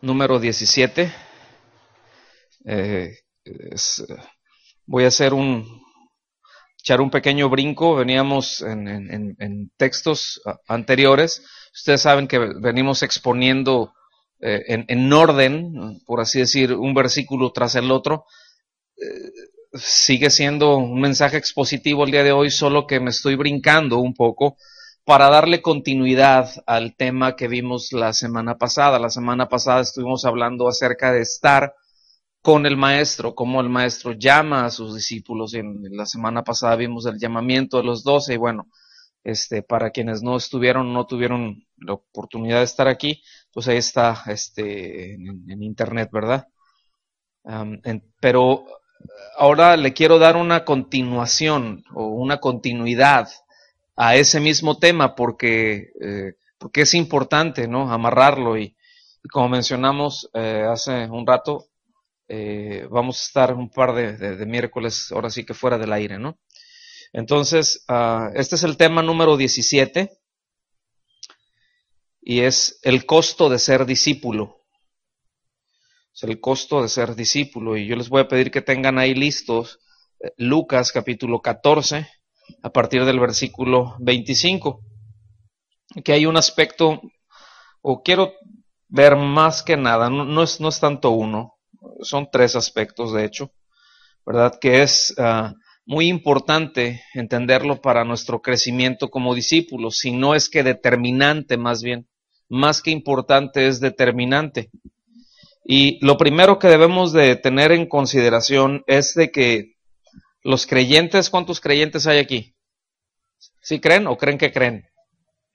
número 17. Eh, voy a hacer un, echar un pequeño brinco. Veníamos en, en, en textos anteriores. Ustedes saben que venimos exponiendo eh, en, en, orden, por así decir, un versículo tras el otro. Eh, sigue siendo un mensaje expositivo el día de hoy, solo que me estoy brincando un poco para darle continuidad al tema que vimos la semana pasada. La semana pasada estuvimos hablando acerca de estar con el maestro, cómo el maestro llama a sus discípulos. En, la semana pasada vimos el llamamiento de los doce y bueno, este, para quienes no estuvieron, no tuvieron la oportunidad de estar aquí, pues ahí está este, en, internet, ¿verdad? pero ahora le quiero dar una continuación o una continuidad a ese mismo tema porque, eh, porque es importante, ¿no? Amarrarlo y, como mencionamos eh, hace un rato, eh, vamos a estar un par de, miércoles, ahora sí que fuera del aire, Entonces, ah, este es el tema número 17 y es el costo de ser discípulo. Es el costo de ser discípulo y yo les voy a pedir que tengan ahí listos Lucas capítulo 14 a partir del versículo 25, que hay un aspecto, o quiero ver más que nada, no, es, tanto uno, son tres aspectos de hecho, ¿verdad? Que es ah, muy importante entenderlo para nuestro crecimiento como discípulos, si no es que determinante más bien, más que importante es determinante. Y lo primero que debemos de tener en consideración es de que los creyentes, ¿cuántos creyentes hay aquí? ¿Sí creen o creen que creen?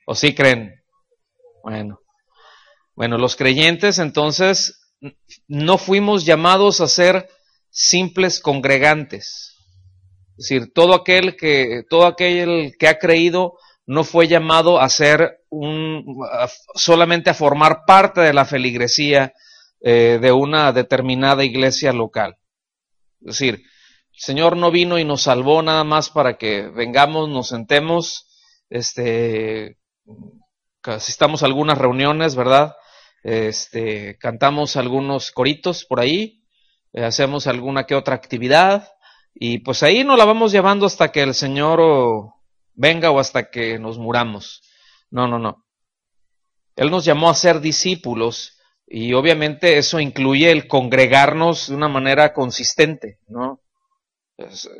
¿O sí creen? Bueno. Bueno, los creyentes entonces no fuimos llamados a ser simples congregantes. Es decir, todo aquel que todo aquel que ha creído no fue llamado a ser un solamente a formar parte de la feligresía eh, de una determinada iglesia local. Es decir, el Señor no vino y nos salvó nada más para que vengamos, nos sentemos, este, asistamos a algunas reuniones, ¿verdad? Este, cantamos algunos coritos por ahí, eh, hacemos alguna que otra actividad, y pues ahí nos la vamos llevando hasta que el Señor venga o hasta que nos muramos. No, no, no. Él nos llamó a ser discípulos y obviamente eso incluye el congregarnos de una manera consistente, ¿no?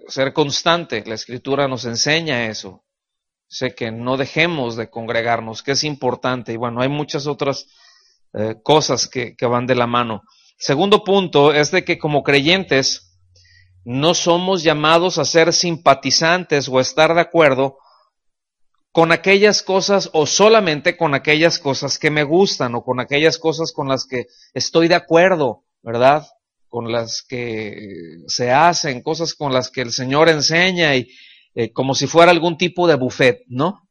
ser constante. La escritura nos enseña eso. Sé que no dejemos de congregarnos, que es importante. Y bueno, hay muchas otras eh, cosas que, que van de la mano. Segundo punto es de que como creyentes no somos llamados a ser simpatizantes o estar de acuerdo con aquellas cosas o solamente con aquellas cosas que me gustan o con aquellas cosas con las que estoy de acuerdo, ¿verdad? con las que eh, se hacen, cosas con las que el Señor enseña y eh, como si fuera algún tipo de buffet, ¿no?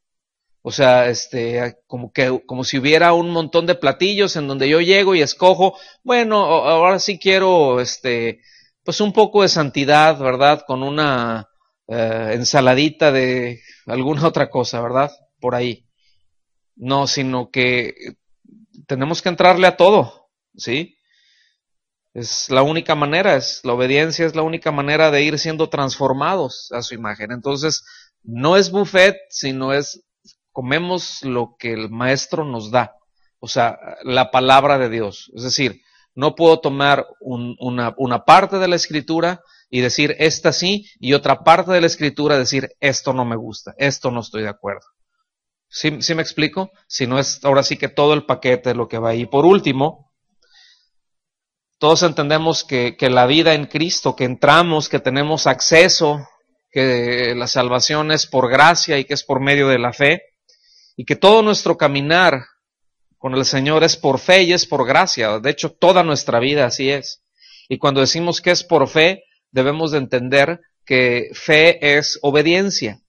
O sea, este, como que, como si hubiera un montón de platillos en donde yo llego y escojo, bueno, ahora sí quiero, este, pues un poco de santidad, ¿verdad? Con una eh, ensaladita de alguna otra cosa, ¿verdad? Por ahí. No, sino que tenemos que entrarle a todo, ¿sí? Es la única manera, es la obediencia es la única manera de ir siendo transformados a su imagen. Entonces, no es buffet, sino es comemos lo que el maestro nos da, o sea, la palabra de Dios. Es decir, no puedo tomar un, una, una parte de la escritura y decir esta sí y otra parte de la escritura decir esto no me gusta, esto no estoy de acuerdo. ¿Sí, me explico? Si no es ahora sí que todo el paquete es lo que va ahí. Por último, todos entendemos que, la vida en Cristo, que entramos, que tenemos acceso, que la salvación es por gracia y que es por medio de la fe, y que todo nuestro caminar con el Señor es por fe y es por gracia. De hecho, toda nuestra vida así es. Y cuando decimos que es por fe, debemos de entender que fe es obediencia.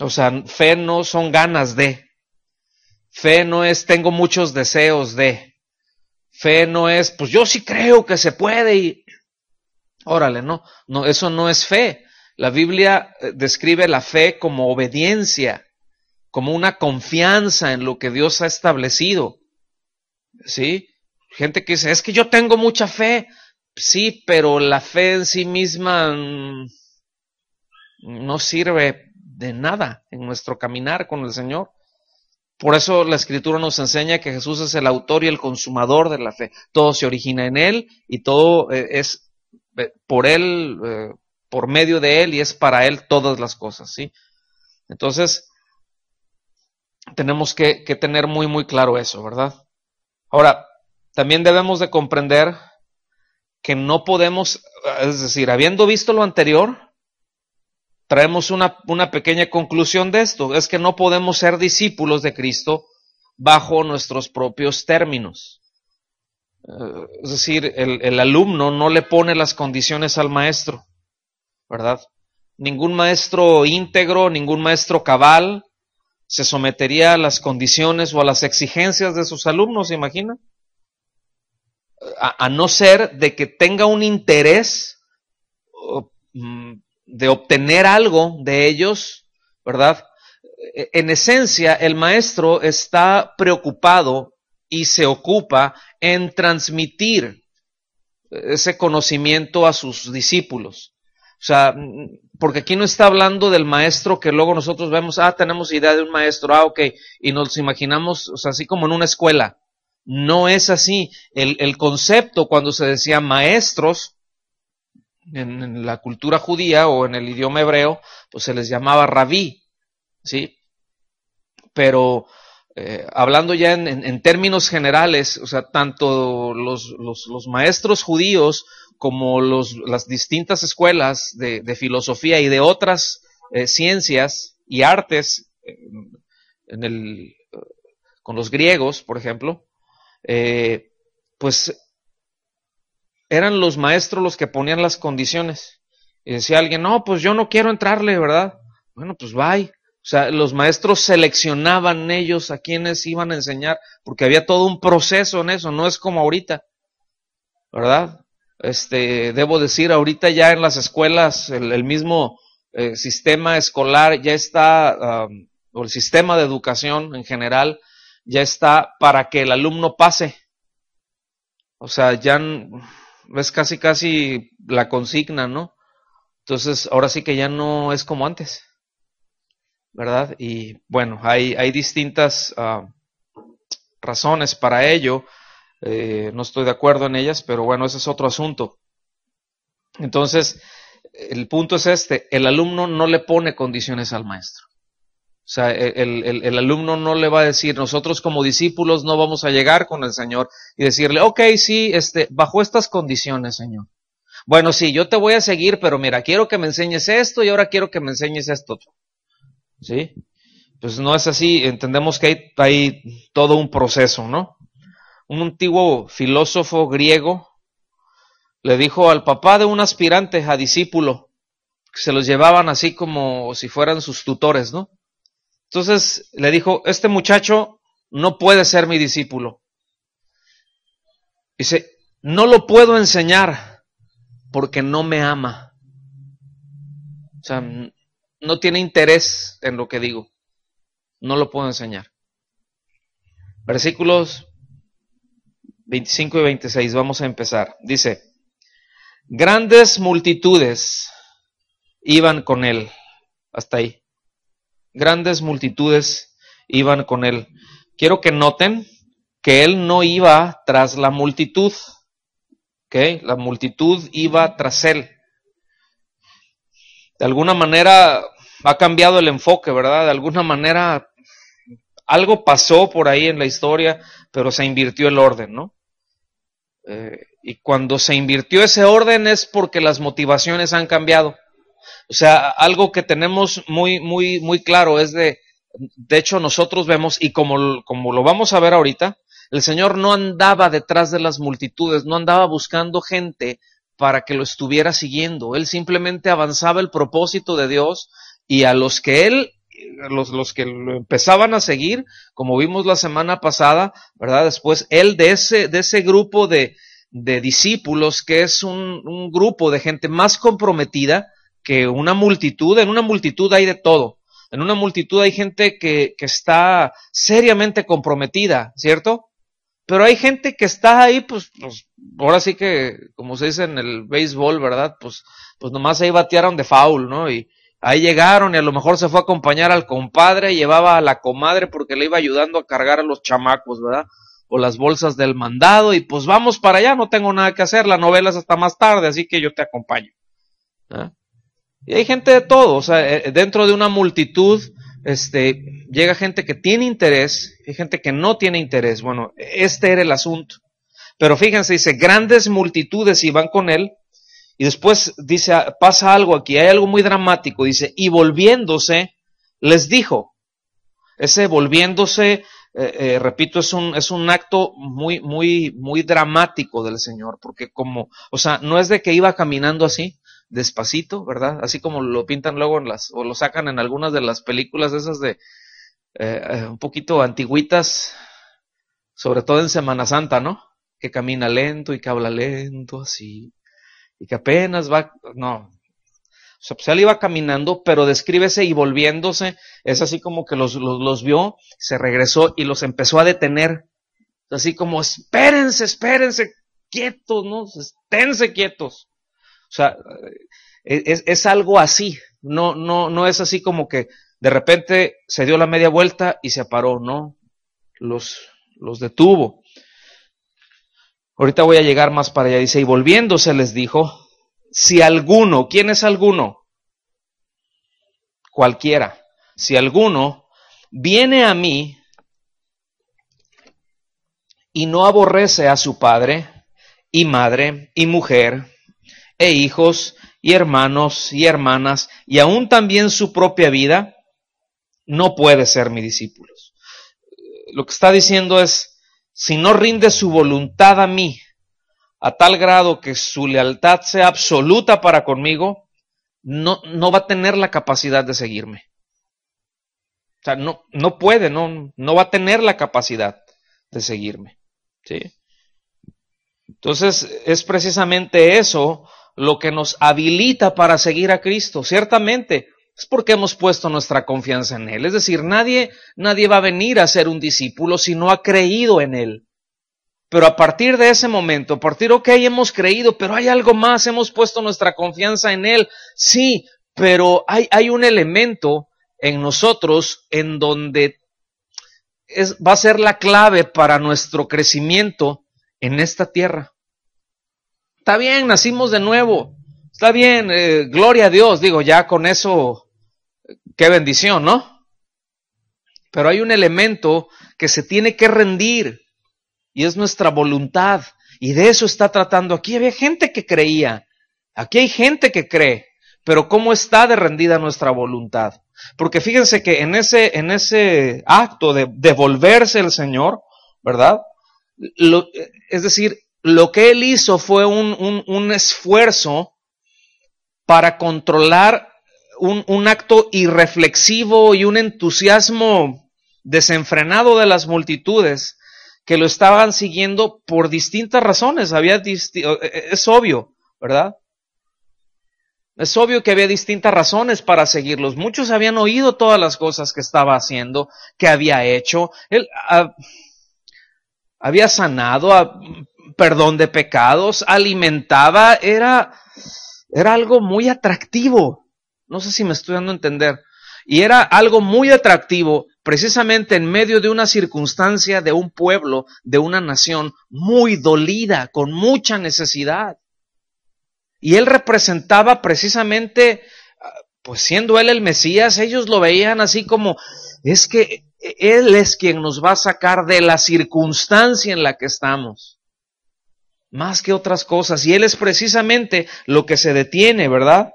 O sea, fe no son ganas de. Fe no es tengo muchos deseos de. Fe no es, pues yo sí creo que se puede y órale, no, no, eso no es fe. La Biblia eh, describe la fe como obediencia, como una confianza en lo que Dios ha establecido. ¿Sí? Gente que dice, es que yo tengo mucha fe. Sí, pero la fe en sí misma mm, no sirve de nada en nuestro caminar con el Señor. Por eso la escritura nos enseña que Jesús es el autor y el consumador de la fe. Todo se origina en Él y todo eh, es eh, por Él, eh, por medio de Él y es para Él todas las cosas. ¿sí? Entonces, tenemos que, que tener muy, muy claro eso, ¿verdad? Ahora, también debemos de comprender que no podemos, es decir, habiendo visto lo anterior, traemos una, pequeña conclusión de esto, es que no podemos ser discípulos de Cristo bajo nuestros propios términos. Eh, es decir, el, alumno no le pone las condiciones al maestro, ¿verdad? Ningún maestro íntegro, ningún maestro cabal se sometería a las condiciones o a las exigencias de sus alumnos, ¿se imagina? A, a no ser de que tenga un interés mm, de obtener algo de ellos, ¿verdad? E, en esencia, el maestro está preocupado y se ocupa en transmitir ese conocimiento a sus discípulos. O sea, mm, porque aquí no está hablando del maestro que luego nosotros vemos, ah, tenemos idea de un maestro, ah, ok, y nos imaginamos, o sea, así como en una escuela. No es así. El, el concepto cuando se decía maestros en, la cultura judía o en el idioma hebreo, pues se les llamaba rabí, ¿sí? Pero eh, hablando ya en, términos generales, o sea, tanto los, maestros judíos como las distintas escuelas de, filosofía y de otras eh, ciencias y artes, eh, en con los griegos, por ejemplo, pues eran los maestros los que ponían las condiciones. Y decía alguien, no, pues yo no quiero entrarle, ¿verdad? Bueno, pues bye. O sea, los maestros seleccionaban ellos a quienes iban a enseñar, porque había todo un proceso en eso, no es como ahorita, ¿verdad? Este, debo decir, ahorita ya en las escuelas el, mismo eh, sistema escolar ya está, o el sistema de educación en general, ya está para que el alumno pase. O sea, ya es casi casi la consigna, ¿no? Entonces, ahora sí que ya no es como antes, ¿verdad? Y bueno, hay, hay distintas ah, razones para ello. Eh, no estoy de acuerdo en ellas, pero bueno, ese es otro asunto. Entonces, el punto es este, el alumno no le pone condiciones al maestro. O sea, e, el, el, alumno no le va a decir, nosotros como discípulos no vamos a llegar con el Señor y decirle, ok, sí, este, bajo estas condiciones, Señor. Bueno, sí, yo te voy a seguir, pero mira, quiero que me enseñes esto y ahora quiero que me enseñes esto. ¿Sí? Pues no es así, entendemos que hay, hay todo un proceso, ¿no? Un antiguo filósofo griego le dijo al papá de un aspirante a discípulo, que se los llevaban así como si fueran sus tutores, ¿no? Entonces le dijo, este muchacho no puede ser mi discípulo. Dice, no lo puedo enseñar porque no me ama. O sea, no tiene interés en lo que digo. No lo puedo enseñar. Versículos 25 y 26, vamos a empezar. Dice, grandes multitudes iban con él. Hasta ahí grandes multitudes iban con él. Quiero que noten que él no iba tras la multitud, ¿ok? La multitud iba tras él. De alguna manera ha cambiado el enfoque, ¿verdad? De alguna manera algo pasó por ahí en la historia, pero se invirtió el orden, ¿no? Eh, y cuando se invirtió ese orden es porque las motivaciones han cambiado. O sea, algo que tenemos muy, muy, muy claro es de, de hecho nosotros vemos, y como, como lo vamos a ver ahorita, el Señor no andaba detrás de las multitudes, no andaba buscando gente para que lo estuviera siguiendo. Él simplemente avanzaba el propósito de Dios y a los que él, los, los que lo empezaban a seguir, como vimos la semana pasada, ¿verdad? Después, él de ese, de ese grupo de, de discípulos, que es un, un grupo de gente más comprometida, que una multitud, en una multitud hay de todo. En una multitud hay gente que, que está seriamente comprometida, ¿cierto? Pero hay gente que está ahí, pues, pues, ahora sí que, como se dice en el béisbol, ¿verdad? Pues, pues nomás ahí batearon de foul, ¿no? Y ahí llegaron y a lo mejor se fue a acompañar al compadre, llevaba a la comadre porque le iba ayudando a cargar a los chamacos, ¿verdad? o las bolsas del mandado y pues vamos para allá, no tengo nada que hacer, la novela es hasta más tarde, así que yo te acompaño. ¿Ah? Y hay gente de todo, o sea, eh, eh, dentro de una multitud este, llega gente que tiene interés y gente que no tiene interés. Bueno, este era el asunto. Pero fíjense, dice, grandes multitudes iban con él y después dice, ah, pasa algo aquí, hay algo muy dramático, dice, y volviéndose, les dijo, ese volviéndose, eh, repito, es un, es un acto muy, muy, muy dramático del Señor, porque como, o sea, no es de que iba caminando así, despacito, ¿verdad? Así como lo pintan luego en las, o lo sacan en algunas de las películas esas de eh, eh, un poquito antiguitas, sobre todo en Semana Santa, ¿no? Que camina lento y que habla lento, así, y que apenas va, no. O sea, pues, él iba caminando, pero descríbese y volviéndose, es así como que los, los, los vio, se regresó y los empezó a detener, así como, espérense, espérense, quietos, ¿no? Esténse quietos. O sea, e, es, algo así, no, no, no es así como que de repente se dio la media vuelta y se paró, no, los, los detuvo. Ahorita voy a llegar más para allá, dice, y volviéndose les dijo, si alguno, ¿quién es alguno? Cualquiera, si alguno viene a mí y no aborrece a su padre y madre y mujer e hijos y hermanos y hermanas y aún también su propia vida, no puede ser mi discípulo. Lo que está diciendo es, si no rinde su voluntad a mí, a tal grado que su lealtad sea absoluta para conmigo, no, no va a tener la capacidad de seguirme. O sea, no, no puede, no, no va a tener la capacidad de seguirme. ¿sí? Entonces, es precisamente eso lo que nos habilita para seguir a Cristo. Ciertamente, es porque hemos puesto nuestra confianza en Él. Es decir, nadie, nadie va a venir a ser un discípulo si no ha creído en Él. Pero a partir de ese momento, a partir, ok, hemos creído, pero hay algo más, hemos puesto nuestra confianza en Él. Sí, pero hay, hay un elemento en nosotros en donde va a ser la clave para nuestro crecimiento en esta tierra. Está bien, nacimos de nuevo. Está bien, eh, gloria a Dios. Digo, ya con eso, qué bendición, ¿no? Pero hay un elemento que se tiene que rendir y es nuestra voluntad. Y de eso está tratando aquí. Había gente que creía. Aquí hay gente que cree. Pero ¿cómo está de rendida nuestra voluntad? Porque fíjense que en ese, en ese acto de devolverse el Señor, ¿verdad? es decir, lo que él hizo fue un, esfuerzo para controlar un, acto irreflexivo y un entusiasmo desenfrenado de las multitudes que lo estaban siguiendo por distintas razones. Había eh, eh, es obvio, ¿verdad? Es obvio que había distintas razones para seguirlos. Muchos habían oído todas las cosas que estaba haciendo, que había hecho. Él, ah, había sanado, perdón de pecados, alimentaba, era, era algo muy atractivo. No sé si me estoy dando a entender. Y era algo muy atractivo precisamente en medio de una circunstancia de un pueblo, de una nación muy dolida, con mucha necesidad. Y él representaba precisamente, pues siendo él el Mesías, ellos lo veían así como, es que e-, él es quien nos va a sacar de la circunstancia en la que estamos más que otras cosas. Y Él es precisamente lo que se detiene, ¿verdad?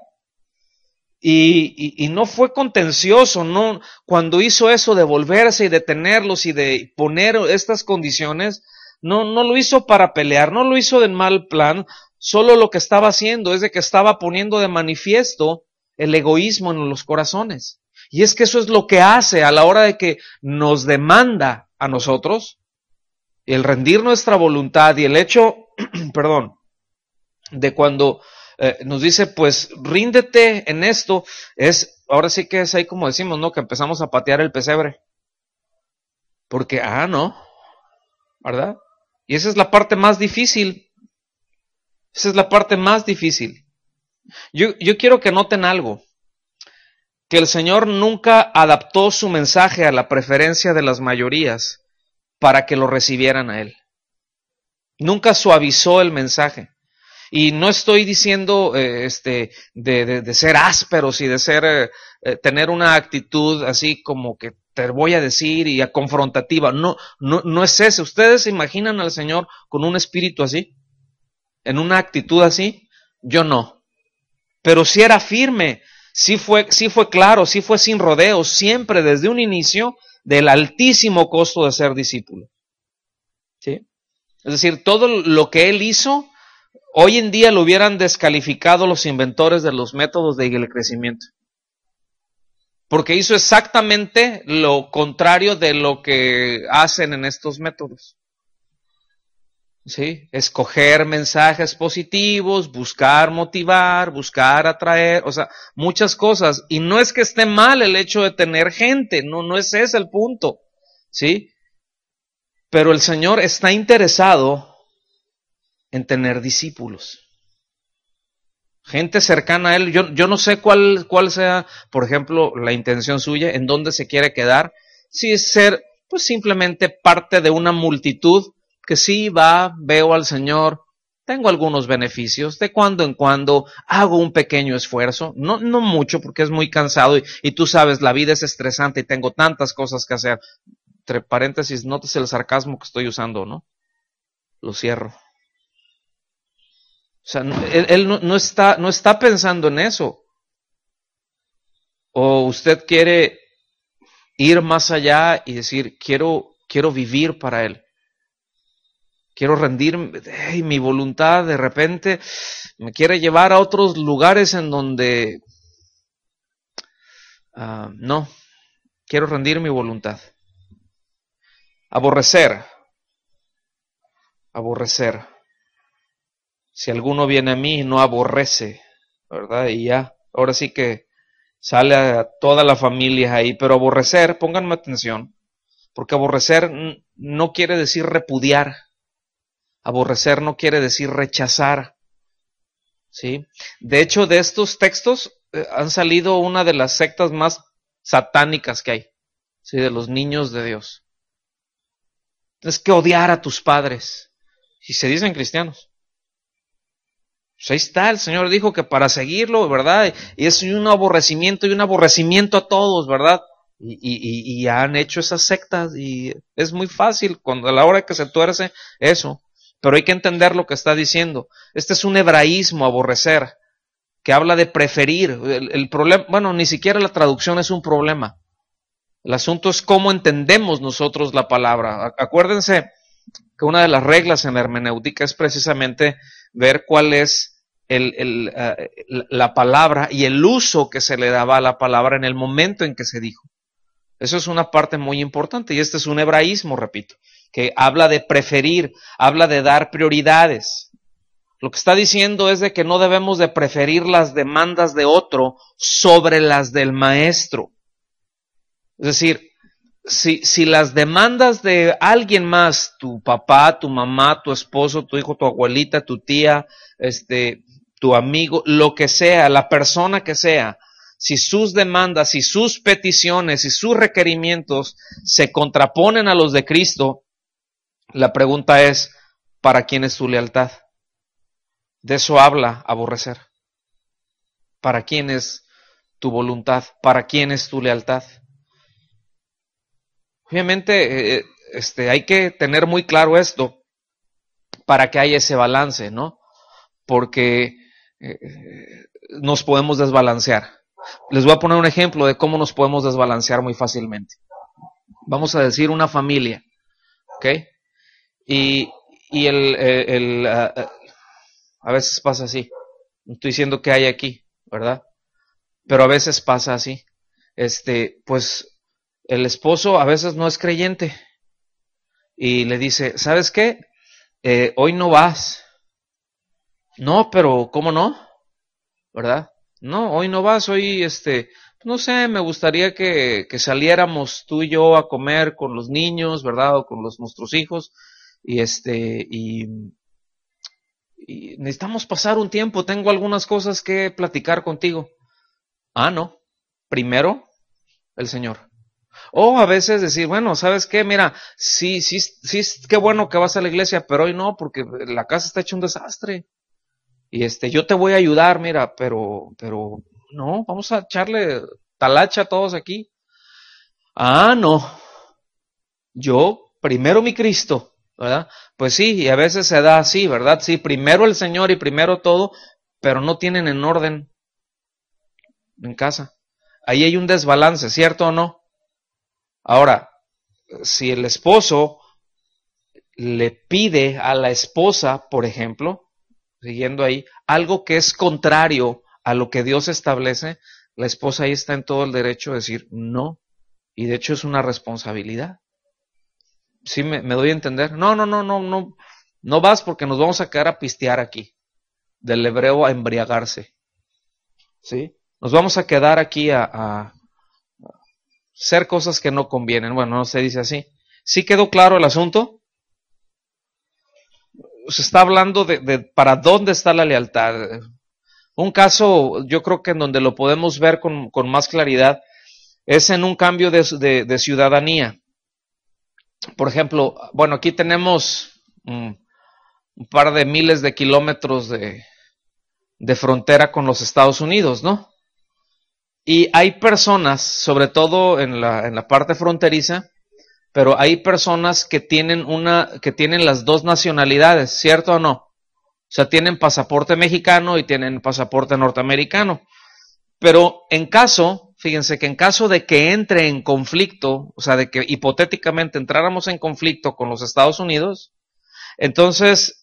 Y, no fue contencioso, no, cuando hizo eso de volverse y detenerlos y de poner estas condiciones, no, no lo hizo para pelear, no lo hizo de mal plan, solo lo que estaba haciendo es de que estaba poniendo de manifiesto el egoísmo en los corazones. Y es que eso es lo que hace a la hora de que nos demanda a nosotros el rendir nuestra voluntad y el hecho perdón, de cuando eh, nos dice, pues ríndete en esto, es, ahora sí que es ahí como decimos, ¿no? Que empezamos a patear el pesebre. Porque, ah, no, ¿verdad? Y esa es la parte más difícil. Esa es la parte más difícil. Yo, yo quiero que noten algo, que el Señor nunca adaptó su mensaje a la preferencia de las mayorías para que lo recibieran a Él. Nunca suavizó el mensaje. Y no estoy diciendo eh, este, de, ser ásperos y de ser, eh, eh, tener una actitud así como que te voy a decir y a confrontativa. No, no, no es ese. Ustedes se imaginan al Señor con un espíritu así, en una actitud así. Yo no. Pero si sí era firme, sí fue, sí fue claro, sí fue sin rodeos, siempre desde un inicio del altísimo costo de ser discípulo. ¿Sí? Es decir, todo lo que él hizo, hoy en día lo hubieran descalificado los inventores de los métodos de crecimiento. Porque hizo exactamente lo contrario de lo que hacen en estos métodos. ¿Sí? Escoger mensajes positivos, buscar motivar, buscar atraer, o sea, muchas cosas. Y no es que esté mal el hecho de tener gente, no, no es ese el punto. ¿Sí? Pero el Señor está interesado en tener discípulos. Gente cercana a Él. Yo, no sé cuál, sea, por ejemplo, la intención suya, en dónde se quiere quedar. Si es ser, pues simplemente parte de una multitud que sí va, veo al Señor, tengo algunos beneficios, de cuando en cuando hago un pequeño esfuerzo, no, mucho porque es muy cansado y, tú sabes, la vida es estresante y tengo tantas cosas que hacer, entre paréntesis, ¿notas el sarcasmo que estoy usando, ¿no? Lo cierro. O sea, él, no, está, no está pensando en eso. O usted quiere ir más allá y decir, quiero, quiero vivir para Él. Quiero rendirme, mi voluntad de repente me quiere llevar a otros lugares en donde... Ah, no, quiero rendir mi voluntad. Aborrecer. Aborrecer. Si alguno viene a mí no aborrece, ¿verdad? Y ya, ahora sí que sale a toda la familia ahí, pero aborrecer, pónganme atención, porque aborrecer no quiere decir repudiar. Aborrecer no quiere decir rechazar. ¿Sí? De hecho, de estos textos eh, han salido una de las sectas más satánicas que hay, ¿sí? de los niños de Dios. Tienes que odiar a tus padres. Y se dicen cristianos. Pues ahí está, el Señor dijo que para seguirlo, ¿verdad? Y es un aborrecimiento y un aborrecimiento a todos, ¿verdad? Y, han hecho esas sectas y es muy fácil cuando a la hora que se tuerce eso. Pero hay que entender lo que está diciendo. Este es un hebraísmo, aborrecer, que habla de preferir. el problema, bueno, ni siquiera la traducción es un problema. El asunto es cómo entendemos nosotros la palabra. Acuérdense que una de las reglas en hermenéutica es precisamente ver cuál es eh, la palabra y el uso que se le daba a la palabra en el momento en que se dijo. Eso es una parte muy importante y este es un hebraísmo, repito, que habla de preferir, habla de dar prioridades. Lo que está diciendo es de que no debemos de preferir las demandas de otro sobre las del maestro. Es decir, si, si las demandas de alguien más, tu papá, tu mamá, tu esposo, tu hijo, tu abuelita, tu tía, este, tu amigo, lo que sea, la persona que sea, si sus demandas, y sus peticiones, y sus requerimientos se contraponen a los de Cristo, la pregunta es, ¿para quién es tu lealtad? De eso habla aborrecer. ¿Para quién es tu voluntad? ¿Para quién es tu lealtad? Obviamente, eh, este, hay que tener muy claro esto para que haya ese balance, ¿no? Porque eh, nos podemos desbalancear. Les voy a poner un ejemplo de cómo nos podemos desbalancear muy fácilmente. Vamos a decir una familia, ¿ok? Y, y el, eh, a veces pasa así. No estoy diciendo que hay aquí, ¿verdad? Pero a veces pasa así. Este, pues el esposo a veces no es creyente y le dice, ¿sabes qué? Eh, hoy no vas. No, pero ¿cómo no? ¿Verdad? No, hoy no vas, hoy este, no sé, me gustaría que, saliéramos tú y yo a comer con los niños, ¿verdad? O con los, nuestros hijos. Y este, y, y necesitamos pasar un tiempo, tengo algunas cosas que platicar contigo. Ah, no. Primero, el Señor. O a veces decir, bueno, ¿sabes qué? Mira, sí, sí, sí, qué bueno que vas a la iglesia, pero hoy no, porque la casa está hecha un desastre. Y este, yo te voy a ayudar, mira, pero, pero, no, vamos a echarle talacha a todos aquí. Ah, no. Yo, primero mi Cristo, ¿verdad? Pues sí, y a veces se da así, ¿verdad? Sí, primero el Señor y primero todo, pero no tienen en orden en casa. Ahí hay un desbalance, ¿cierto o no? Ahora, si el esposo le pide a la esposa, por ejemplo, siguiendo ahí, algo que es contrario a lo que Dios establece, la esposa ahí está en todo el derecho de decir no. Y de hecho es una responsabilidad. ¿Sí me, doy a entender? No, no, no, no, no. No vas porque nos vamos a quedar a pistear aquí. Del hebreo a embriagarse. ¿Sí? Nos vamos a quedar aquí a ser cosas que no convienen. Bueno, no se dice así. ¿Sí quedó claro el asunto? Se está hablando de, para dónde está la lealtad. Un caso, yo creo que en donde lo podemos ver con, con más claridad, es en un cambio de, ciudadanía. Por ejemplo, bueno, aquí tenemos mm, un par de miles de kilómetros de, de frontera con los Estados Unidos, ¿no? Y hay personas, sobre todo en la, en la parte fronteriza, pero hay personas que tienen una, que tienen las dos nacionalidades, ¿cierto o no? O sea, tienen pasaporte mexicano y tienen pasaporte norteamericano. Pero en caso, fíjense que en caso de que entre en conflicto, o sea, de que hipotéticamente entráramos en conflicto con los Estados Unidos, entonces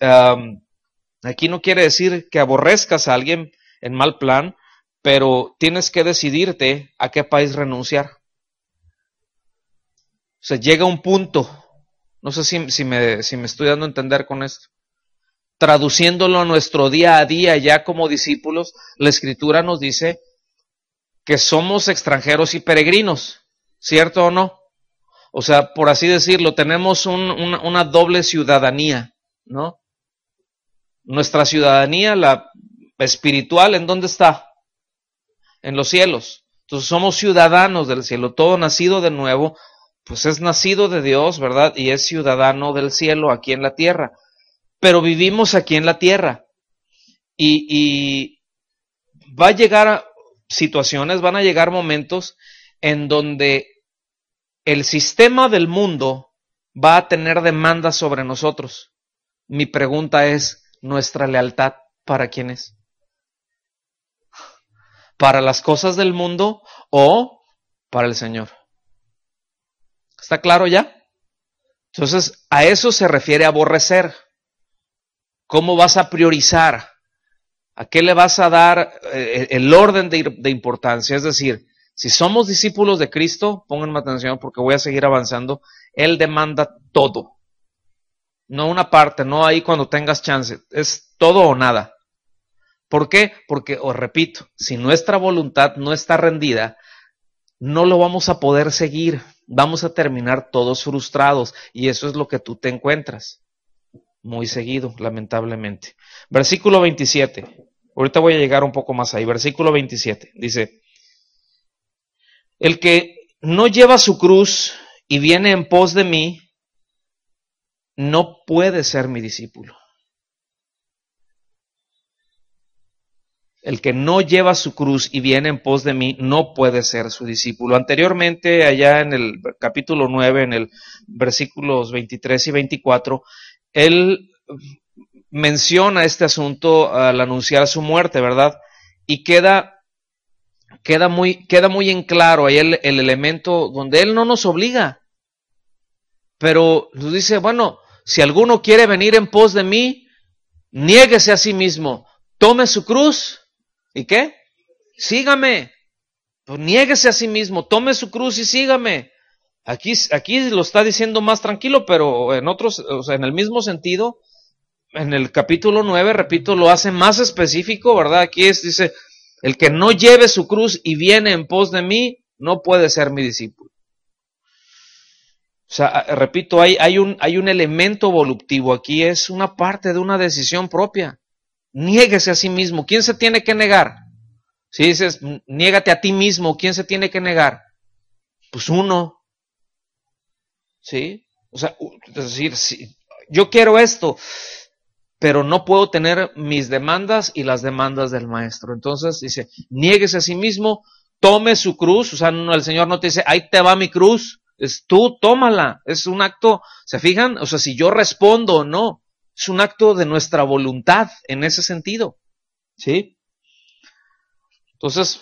aquí no quiere decir que aborrezcas a alguien en mal plan, pero tienes que decidirte a qué país renunciar. O sea, llega un punto, no sé si, me, si me estoy dando a entender con esto, traduciéndolo a nuestro día a día ya como discípulos, la escritura nos dice que somos extranjeros y peregrinos, ¿cierto o no? O sea, por así decirlo, tenemos una doble ciudadanía, ¿no? Nuestra ciudadanía, la espiritual, ¿en dónde está? en los cielos. Entonces somos ciudadanos del cielo. Todo nacido de nuevo, pues es nacido de Dios, ¿verdad? Y es ciudadano del cielo aquí en la tierra. Pero vivimos aquí en la tierra. Y, va a llegar situaciones, van a llegar momentos en donde el sistema del mundo va a tener demandas sobre nosotros. Mi pregunta es, ¿nuestra lealtad para quién es? para las cosas del mundo o para el Señor. ¿Está claro ya? Entonces, a eso se refiere aborrecer. ¿Cómo vas a priorizar? ¿A qué le vas a dar eh, el orden de, de importancia? Es decir, si somos discípulos de Cristo, pónganme atención porque voy a seguir avanzando, Él demanda todo. No una parte, no ahí cuando tengas chance, es todo o nada. ¿Por qué? Porque, os repito, si nuestra voluntad no está rendida, no lo vamos a poder seguir, vamos a terminar todos frustrados y eso es lo que tú te encuentras muy seguido, lamentablemente. Versículo 27, ahorita voy a llegar un poco más ahí, versículo 27, dice, el que no lleva su cruz y viene en pos de mí, no puede ser mi discípulo. El que no lleva su cruz y viene en pos de mí no puede ser su discípulo. Anteriormente, allá en el capítulo 9, en el versículos 23 y 24, él menciona este asunto al anunciar su muerte, ¿verdad? Y queda, queda, muy, queda muy en claro ahí el, el elemento donde él no nos obliga, pero nos dice, bueno, si alguno quiere venir en pos de mí, niéguese a sí mismo, tome su cruz ¿Y qué? Sígame. Pues niéguese a sí mismo, tome su cruz y sígame. Aquí, aquí lo está diciendo más tranquilo, pero en otros, o sea, en el mismo sentido, en el capítulo 9, repito, lo hace más específico, ¿verdad? Aquí es, dice, el que no lleve su cruz y viene en pos de mí, no puede ser mi discípulo. O sea, repito, hay, hay, un, hay un elemento voluptivo aquí, es una parte de una decisión propia. Niéguese a sí mismo. ¿Quién se tiene que negar? Si dices, niégate a ti mismo, ¿quién se tiene que negar? Pues uno. ¿Sí? O sea, es decir, yo quiero esto, pero no puedo tener mis demandas y las demandas del maestro. Entonces dice, niéguese a sí mismo, tome su cruz. O sea, el Señor no te dice, ahí te va mi cruz. Es tú, tómala. Es un acto, ¿se fijan? O sea, si yo respondo o no. Es un acto de nuestra voluntad en ese sentido. ¿Sí? Entonces,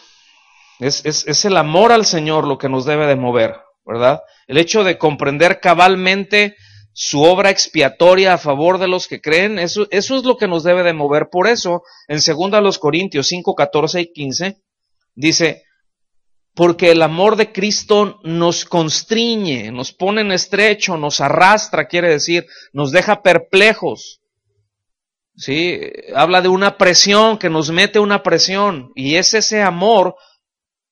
es, es, el amor al Señor lo que nos debe de mover, ¿verdad? El hecho de comprender cabalmente su obra expiatoria a favor de los que creen, eso, eso, es lo que nos debe de mover. Por eso, en 2 Corintios 5, 14 y 15, dice, porque el amor de Cristo nos constriñe, nos pone en estrecho, nos arrastra, quiere decir, nos deja perplejos. ¿Sí? Habla de una presión, que nos mete una presión, y es ese amor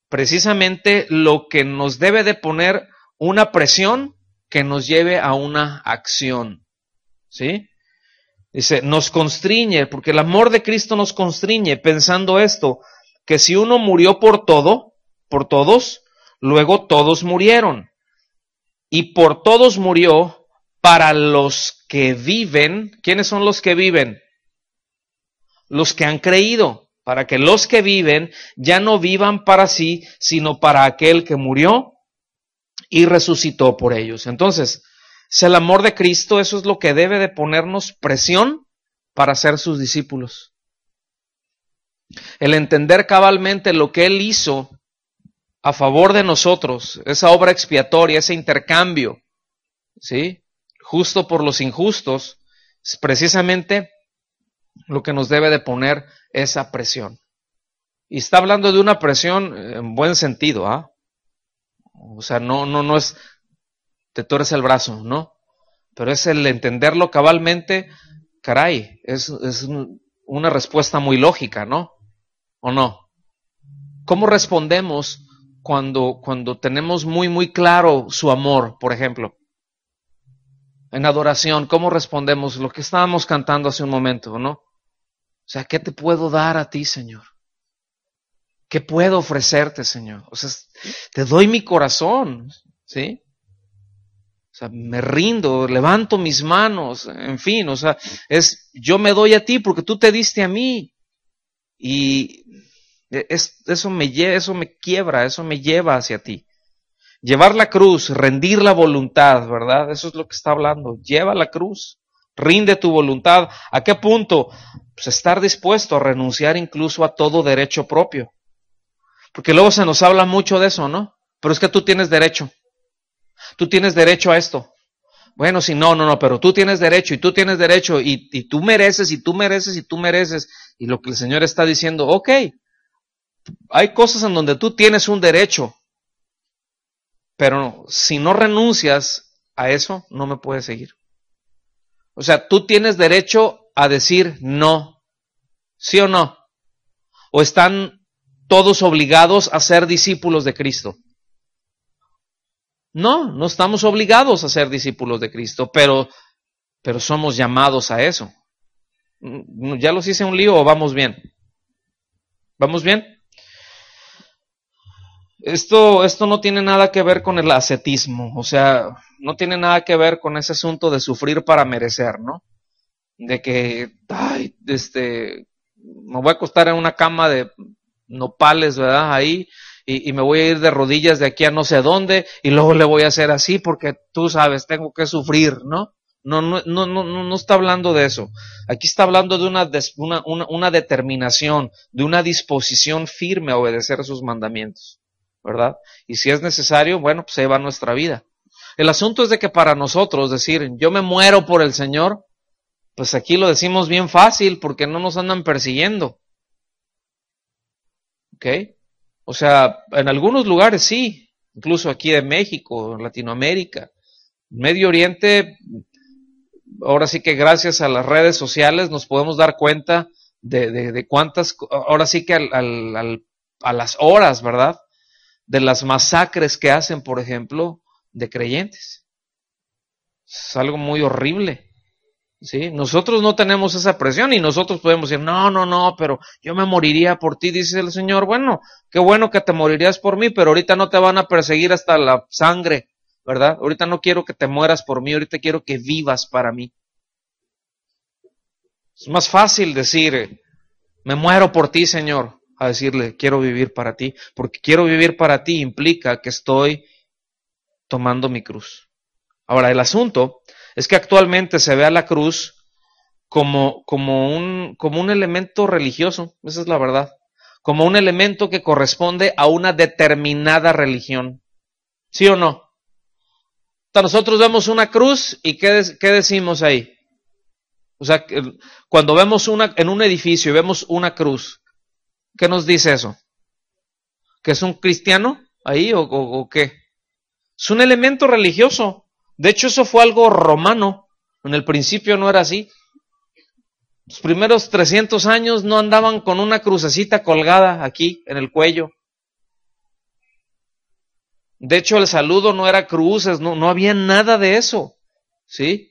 precisamente lo que nos debe de poner una presión que nos lleve a una acción. ¿Sí? Dice, nos constriñe, porque el amor de Cristo nos constriñe, pensando esto, que si uno murió por todo, por todos, luego todos murieron. Y por todos murió para los que viven. ¿Quiénes son los que viven? Los que han creído, para que los que viven ya no vivan para sí, sino para aquel que murió y resucitó por ellos. Entonces, si el amor de Cristo, eso es lo que debe de ponernos presión para ser sus discípulos. El entender cabalmente lo que Él hizo a favor de nosotros, esa obra expiatoria, ese intercambio, ¿sí? Justo por los injustos, es precisamente lo que nos debe de poner esa presión. Y está hablando de una presión eh, en buen sentido, ¿ah? O sea, no, no, no es te torces el brazo, ¿no? Pero es el entenderlo cabalmente, caray, es, una respuesta muy lógica, ¿no? ¿O no? ¿Cómo respondemos cuando, cuando tenemos muy, muy claro su amor, por ejemplo. En adoración, ¿cómo respondemos? Lo que estábamos cantando hace un momento, ¿no? O sea, ¿qué te puedo dar a ti, Señor? ¿Qué puedo ofrecerte, Señor? O sea, te doy mi corazón, ¿sí? O sea, me rindo, levanto mis manos, en fin, o sea, es yo me doy a ti porque tú te diste a mí. Y e-, eso, me, eso me quiebra, eso me lleva hacia ti. Llevar la cruz, rendir la voluntad, ¿verdad? Eso es lo que está hablando. Lleva la cruz, rinde tu voluntad. ¿A qué punto? Pues estar dispuesto a renunciar incluso a todo derecho propio. Porque luego se nos habla mucho de eso, ¿no? Pero es que tú tienes derecho. Tú tienes derecho a esto. Bueno, si no, no, no, pero tú tienes derecho y tú tienes derecho y, y, tú mereces y tú mereces y tú mereces. Y lo que el Señor está diciendo, ok, hay cosas en donde tú tienes un derecho, pero si no renuncias a eso, no me puedes seguir. O sea, tú tienes derecho a decir no, sí o no. O están todos obligados a ser discípulos de Cristo. No, no estamos obligados a ser discípulos de Cristo, pero, pero somos llamados a eso. Mm, mm, ¿Ya los hice un lío o vamos bien? ¿Vamos bien? Esto, esto no tiene nada que ver con el ascetismo, o sea, no tiene nada que ver con ese asunto de sufrir para merecer, ¿no? De que, ay, este, me voy a acostar en una cama de nopales, ¿verdad? Ahí, y, me voy a ir de rodillas de aquí a no sé dónde, y luego le voy a hacer así porque tú sabes, tengo que sufrir, ¿no? No, no, no, no, no está hablando de eso. Aquí está hablando de una, una determinación, de una disposición firme a obedecer sus mandamientos. ¿verdad? Y si es necesario, bueno, pues se va nuestra vida. El asunto es de que para nosotros decir, yo me muero por el Señor, pues aquí lo decimos bien fácil porque no nos andan persiguiendo. ¿Ok? O sea, en algunos lugares sí, incluso aquí de México, en Latinoamérica, Medio Oriente, ahora sí que gracias a las redes sociales nos podemos dar cuenta de, cuántas, ahora sí que a las horas, ¿verdad? de las masacres que hacen, por ejemplo, de creyentes. Es algo muy horrible. ¿sí? Nosotros no tenemos esa presión y nosotros podemos decir, no, no, no, pero yo me moriría por ti, dice el Señor. Bueno, qué bueno que te morirías por mí, pero ahorita no te van a perseguir hasta la sangre, ¿verdad? Ahorita no quiero que te mueras por mí, ahorita quiero que vivas para mí. Es más fácil decir, me muero por ti, Señor, a decirle, quiero vivir para ti, porque quiero vivir para ti implica que estoy tomando mi cruz. Ahora, el asunto es que actualmente se ve a la cruz como, como, un, como un elemento religioso, esa es la verdad, como un elemento que corresponde a una determinada religión. ¿Sí o no? nosotros vemos una cruz y ¿qué, qué decimos ahí? O sea, cuando vemos una, en un edificio y vemos una cruz, ¿Qué nos dice eso? ¿Que es un cristiano ahí o, qué? Es un elemento religioso. De hecho, eso fue algo romano. En el principio no era así. Los primeros 300 años no andaban con una crucecita colgada aquí en el cuello. De hecho, el saludo no era cruces, no, no había nada de eso. ¿Sí?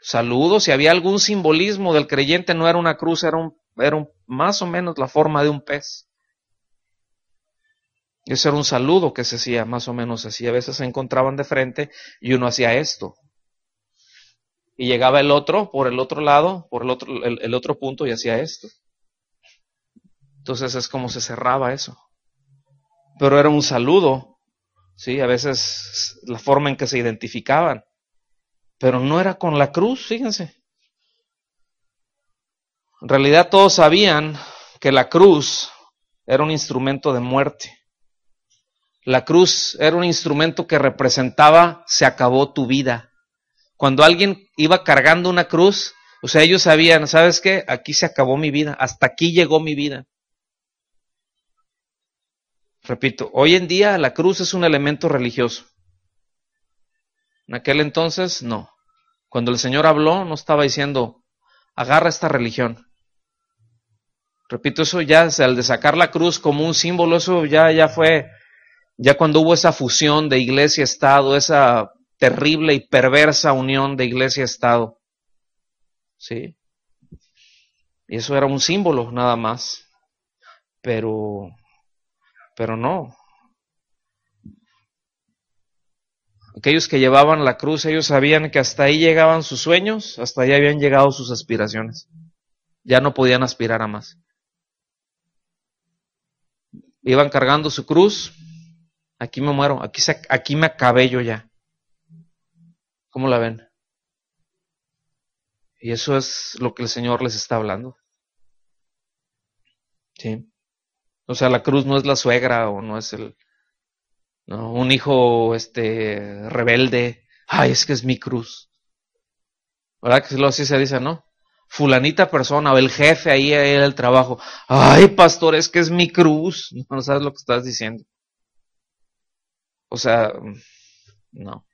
Saludo, si había algún simbolismo del creyente, no era una cruz, era un, era un más o menos la forma de un pez. Ese era un saludo que se hacía, más o menos así. A veces se encontraban de frente y uno hacía esto. Y llegaba el otro por el otro lado, por el otro, el, otro punto y hacía esto. Entonces es como se cerraba eso. Pero era un saludo, ¿sí? A veces la forma en que se identificaban. Pero no era con la cruz, fíjense. En realidad todos sabían que la cruz era un instrumento de muerte. La cruz era un instrumento que representaba se acabó tu vida. Cuando alguien iba cargando una cruz, o sea, ellos sabían, ¿sabes qué? Aquí se acabó mi vida, hasta aquí llegó mi vida. Repito, hoy en día la cruz es un elemento religioso. En aquel entonces, no. Cuando el Señor habló, no estaba diciendo, agarra esta religión. Repito, eso ya al de sacar la cruz como un símbolo, eso ya, ya fue, ya cuando hubo esa fusión de iglesia-estado, esa terrible y perversa unión de iglesia-estado. ¿Sí? Y eso era un símbolo nada más. Pero, pero no. Aquellos que llevaban la cruz, ellos sabían que hasta ahí llegaban sus sueños, hasta ahí habían llegado sus aspiraciones. Ya no podían aspirar a más iban cargando su cruz, aquí me muero, aquí, aquí me acabé yo ya. ¿Cómo la ven? Y eso es lo que el Señor les está hablando. ¿Sí? O sea, la cruz no es la suegra o no es el no, un hijo este rebelde. Ay, es que es mi cruz. ¿Verdad que lo así se dice, no? fulanita persona o el jefe ahí en el trabajo. Ay, pastor, es que es mi cruz. No sabes lo que estás diciendo. O sea, no.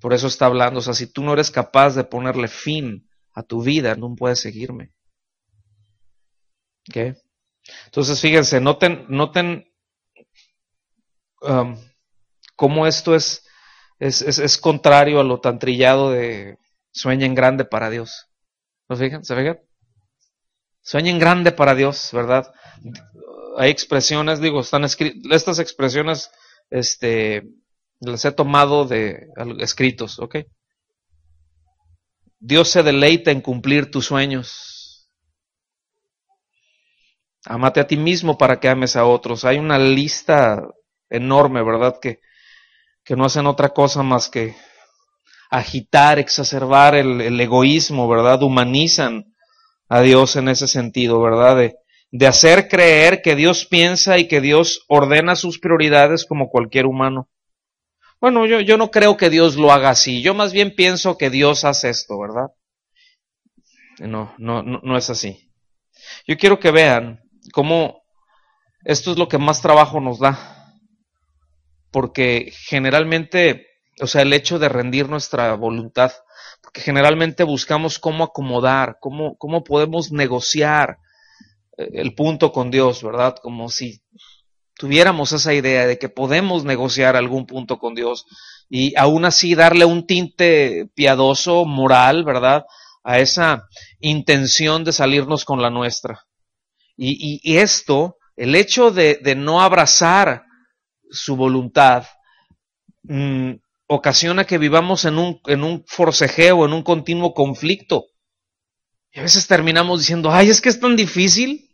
Por eso está hablando. O sea, si tú no eres capaz de ponerle fin a tu vida, no puedes seguirme. ¿Ok? Entonces, fíjense, noten, noten um, cómo esto es es, es, es contrario a lo tan trillado de sueñen en grande para Dios. ¿Se fijan? Sueñen grande para Dios, ¿verdad? Hay expresiones, digo, están escritas, estas expresiones, este, las he tomado de escritos, ¿ok? Dios se deleita en cumplir tus sueños. Amate a ti mismo para que ames a otros. Hay una lista enorme, ¿verdad? Que, que no hacen otra cosa más que agitar, exacerbar el, egoísmo, ¿verdad? Humanizan a Dios en ese sentido, ¿verdad? De, hacer creer que Dios piensa y que Dios ordena sus prioridades como cualquier humano. Bueno, yo, no creo que Dios lo haga así, yo más bien pienso que Dios hace esto, ¿verdad? no, no, no es así. Yo quiero que vean cómo esto es lo que más trabajo nos da, porque generalmente o sea, el hecho de rendir nuestra voluntad, porque generalmente buscamos cómo acomodar, cómo, cómo podemos negociar eh, el punto con Dios, ¿verdad? Como si tuviéramos esa idea de que podemos negociar algún punto con Dios y aún así darle un tinte piadoso, moral, ¿verdad? A esa intención de salirnos con la nuestra. Y, esto, el hecho de, de, no abrazar su voluntad, mm, ocasiona que vivamos en un, en un forcejeo, en un continuo conflicto. Y a veces terminamos diciendo, ay, es que es tan difícil.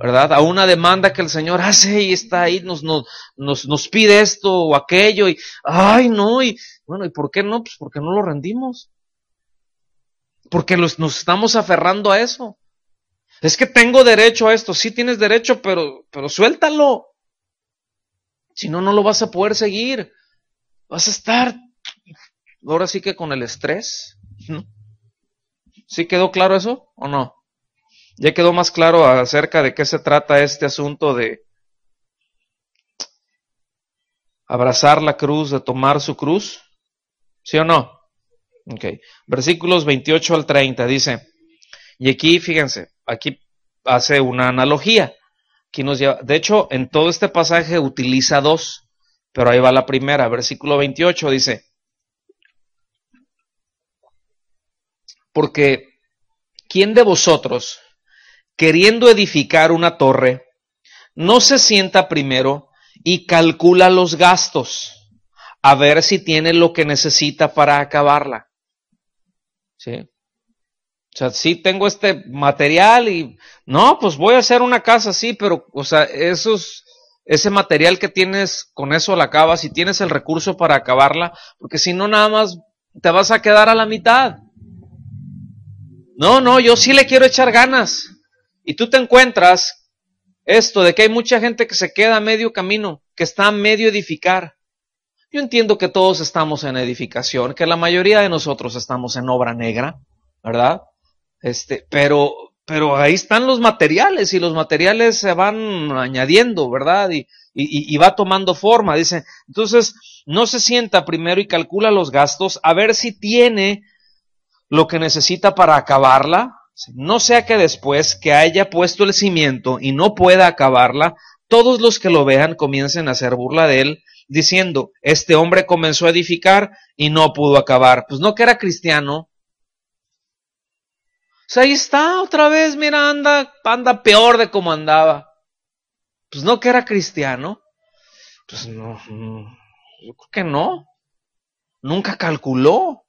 ¿Verdad? A una demanda que el Señor hace y está ahí, nos, nos, nos, nos pide esto o aquello, y, ay, no, y bueno, ¿y por qué no? Pues porque no lo rendimos. Porque los, nos estamos aferrando a eso. Es que tengo derecho a esto, sí tienes derecho, pero, pero suéltalo. Si no, no lo vas a poder seguir vas a estar ahora sí que con el estrés. ¿Sí quedó claro eso o no? Ya quedó más claro acerca de qué se trata este asunto de abrazar la cruz, de tomar su cruz. ¿Sí o no? Ok. Versículos 28 al 30 dice, y aquí fíjense, aquí hace una analogía. que nos de hecho, en todo este pasaje utiliza dos. Pero ahí va la primera, versículo 28 dice, porque ¿quién de vosotros, queriendo edificar una torre, no se sienta primero y calcula los gastos a ver si tiene lo que necesita para acabarla? ¿Sí? O sea, sí tengo este material y no, pues voy a hacer una casa, sí, pero, o sea, esos ese material que tienes, con eso la acabas, y tienes el recurso para acabarla, porque si no nada más te vas a quedar a la mitad. No, no, yo sí le quiero echar ganas. Y tú te encuentras esto de que hay mucha gente que se queda a medio camino, que está a medio edificar. Yo entiendo que todos estamos en edificación, que la mayoría de nosotros estamos en obra negra, ¿verdad? Este, pero pero ahí están los materiales y los materiales se van añadiendo, ¿verdad? Y, va tomando forma, dice. Entonces, no se sienta primero y calcula los gastos a ver si tiene lo que necesita para acabarla. No sea que después que haya puesto el cimiento y no pueda acabarla, todos los que lo vean comiencen a hacer burla de él, diciendo, este hombre comenzó a edificar y no pudo acabar. Pues no que era cristiano, sea, pues ahí está otra vez, mira, anda, anda peor de como andaba. Pues no que era cristiano. Pues no, yo creo que no. Nunca calculó.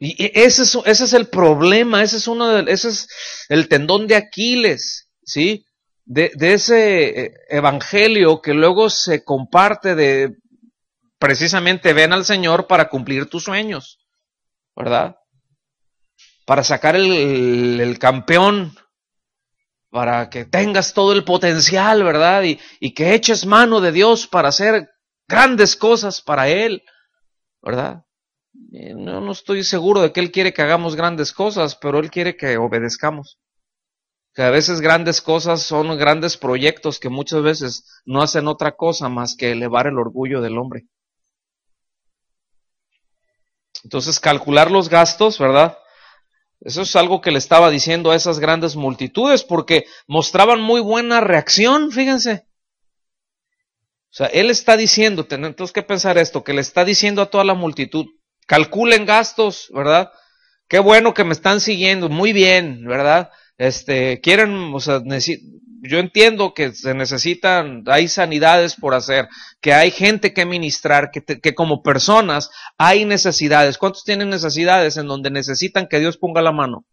Y ese es, ese es el problema, ese es uno de, ese es el tendón de Aquiles, ¿sí? de, ese eh, evangelio que luego se comparte de precisamente ven al Señor para cumplir tus sueños, ¿verdad? para sacar el, campeón, para que tengas todo el potencial, ¿verdad? Y, que eches mano de Dios para hacer grandes cosas para Él, ¿verdad? Eh, no estoy seguro de que Él quiere que hagamos grandes cosas, pero Él quiere que obedezcamos. Que a veces grandes cosas son grandes proyectos que muchas veces no hacen otra cosa más que elevar el orgullo del hombre. Entonces, calcular los gastos, ¿verdad? Eso es algo que le estaba diciendo a esas grandes multitudes porque mostraban muy buena reacción, fíjense. O sea, él está diciendo, tenemos que pensar esto, que le está diciendo a toda la multitud, calculen gastos, ¿verdad? Qué bueno que me están siguiendo, muy bien, ¿verdad? Este, quieren, o sea, yo entiendo que se necesitan, hay sanidades por hacer, que hay gente que ministrar, que, como personas hay necesidades. ¿Cuántos tienen necesidades en donde necesitan que Dios ponga la mano?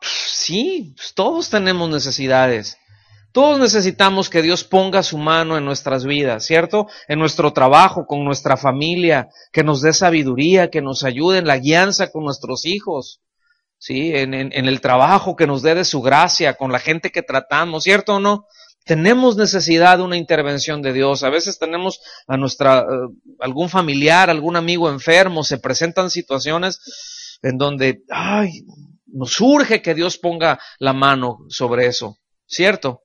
Sí, pues todos tenemos necesidades. Todos necesitamos que Dios ponga su mano en nuestras vidas, ¿cierto? En nuestro trabajo, con nuestra familia, que nos dé sabiduría, que nos ayude en la guianza con nuestros hijos. ¿sí? En, el trabajo que nos dé de su gracia, con la gente que tratamos, ¿cierto o no? Tenemos necesidad de una intervención de Dios. A veces tenemos a nuestra, eh, algún familiar, algún amigo enfermo, se presentan situaciones en donde, ay, nos urge que Dios ponga la mano sobre eso, ¿cierto?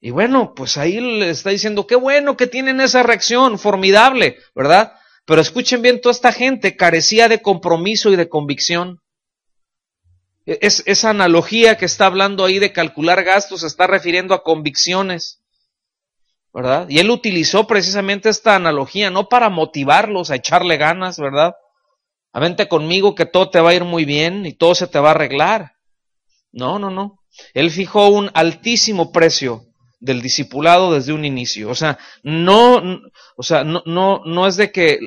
Y bueno, pues ahí le está diciendo, qué bueno que tienen esa reacción, formidable, ¿verdad? Pero escuchen bien, toda esta gente carecía de compromiso y de convicción. Es, esa analogía que está hablando ahí de calcular gastos se está refiriendo a convicciones. ¿Verdad? Y él utilizó precisamente esta analogía, no para motivarlos a echarle ganas, ¿verdad? A ah, vente conmigo que todo te va a ir muy bien y todo se te va a arreglar. No, no, no. Él fijó un altísimo precio del discipulado desde un inicio. O sea, no, o sea, no, no, no es de que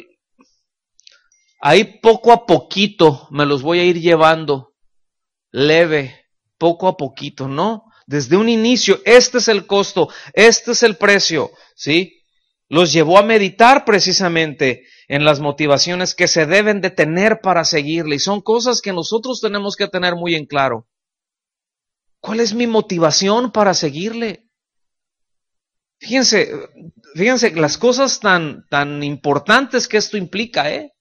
ahí poco a poquito me los voy a ir llevando leve, poco a poquito, no. Desde un inicio, este es el costo, este es el precio, ¿sí? Los llevó a meditar precisamente en las motivaciones que se deben de tener para seguirle. Y son cosas que nosotros tenemos que tener muy en claro. ¿Cuál es mi motivación para seguirle? Fíjense, fíjense las cosas tan, tan importantes que esto implica, ¿eh?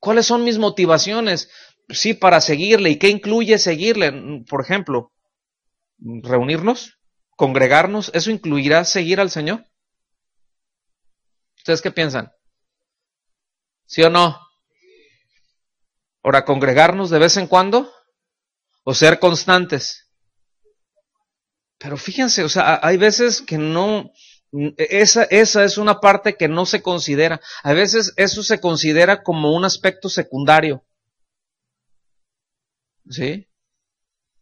¿Cuáles son mis motivaciones? sí, para seguirle. ¿Y qué incluye seguirle? Por ejemplo, reunirnos, congregarnos, ¿eso incluirá seguir al Señor? ¿Ustedes qué piensan? ¿Sí o no? Ahora, congregarnos de vez en cuando o ser constantes. Pero fíjense, o sea, hay veces que no, esa, esa es una parte que no se considera. A veces eso se considera como un aspecto secundario. ¿Sí?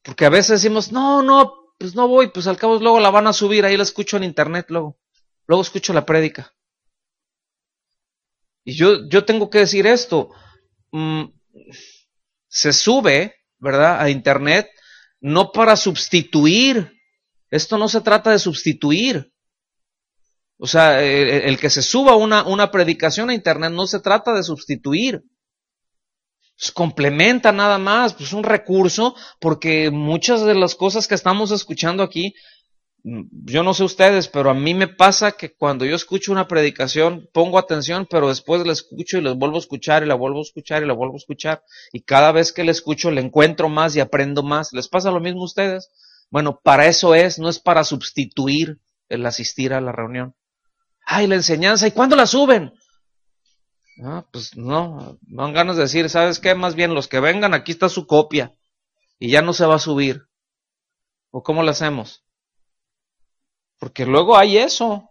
Porque a veces decimos, no, no, pues no voy, pues al cabo luego la van a subir, ahí la escucho en internet luego. Luego escucho la prédica. Y yo, yo tengo que decir esto. Mm, se sube, ¿verdad? A internet, no para sustituir. Esto no se trata de sustituir. O sea, el, e, el que se suba una, una predicación a internet no se trata de sustituir. Pues, complementa nada más, pues un recurso, porque muchas de las cosas que estamos escuchando aquí, mm, yo no sé ustedes, pero a mí me pasa que cuando yo escucho una predicación pongo atención, pero después la escucho y la vuelvo a escuchar y la vuelvo a escuchar y la vuelvo a escuchar. Y cada vez que la escucho la encuentro más y aprendo más. ¿Les pasa lo mismo a ustedes? Bueno, para eso es, no es para sustituir el asistir a la reunión. Ay, la enseñanza, ¿y cuándo la suben? Ah, pues no, van ganas de decir, ¿sabes qué? Más bien los que vengan, aquí está su copia y ya no se va a subir. ¿O cómo lo hacemos? Porque luego hay eso,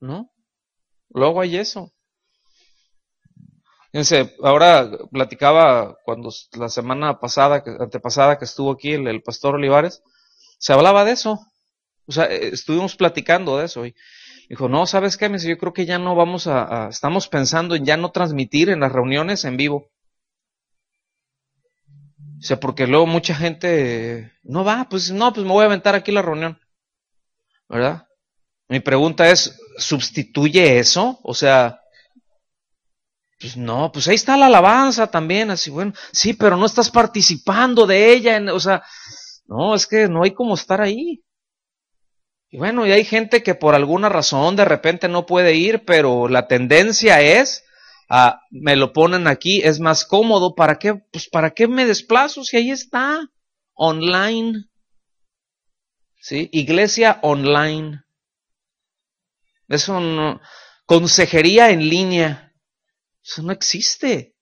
¿no? Luego hay eso. Fíjense, ahora platicaba cuando la semana pasada, antepasada que estuvo aquí el, pastor Olivares, se hablaba de eso. O sea, eh, estuvimos platicando de eso. Y, Dijo, no, ¿sabes qué? Me yo creo que ya no vamos a, estamos pensando en ya no transmitir en las reuniones en vivo. O sea, porque luego mucha gente no va, pues no, pues me voy a aventar aquí la reunión. ¿Verdad? Mi pregunta es, ¿sustituye eso? O sea, pues no, pues ahí está la alabanza también, así bueno, sí, pero no estás participando de ella, en, o sea, no, es que no hay como estar ahí. Y bueno, y hay gente que por alguna razón de repente no puede ir, pero la tendencia es, a, me lo ponen aquí, es más cómodo, ¿para qué? Pues para qué me desplazo si ahí está, online. ¿Sí? Iglesia online. Es un consejería en línea. Eso no existe.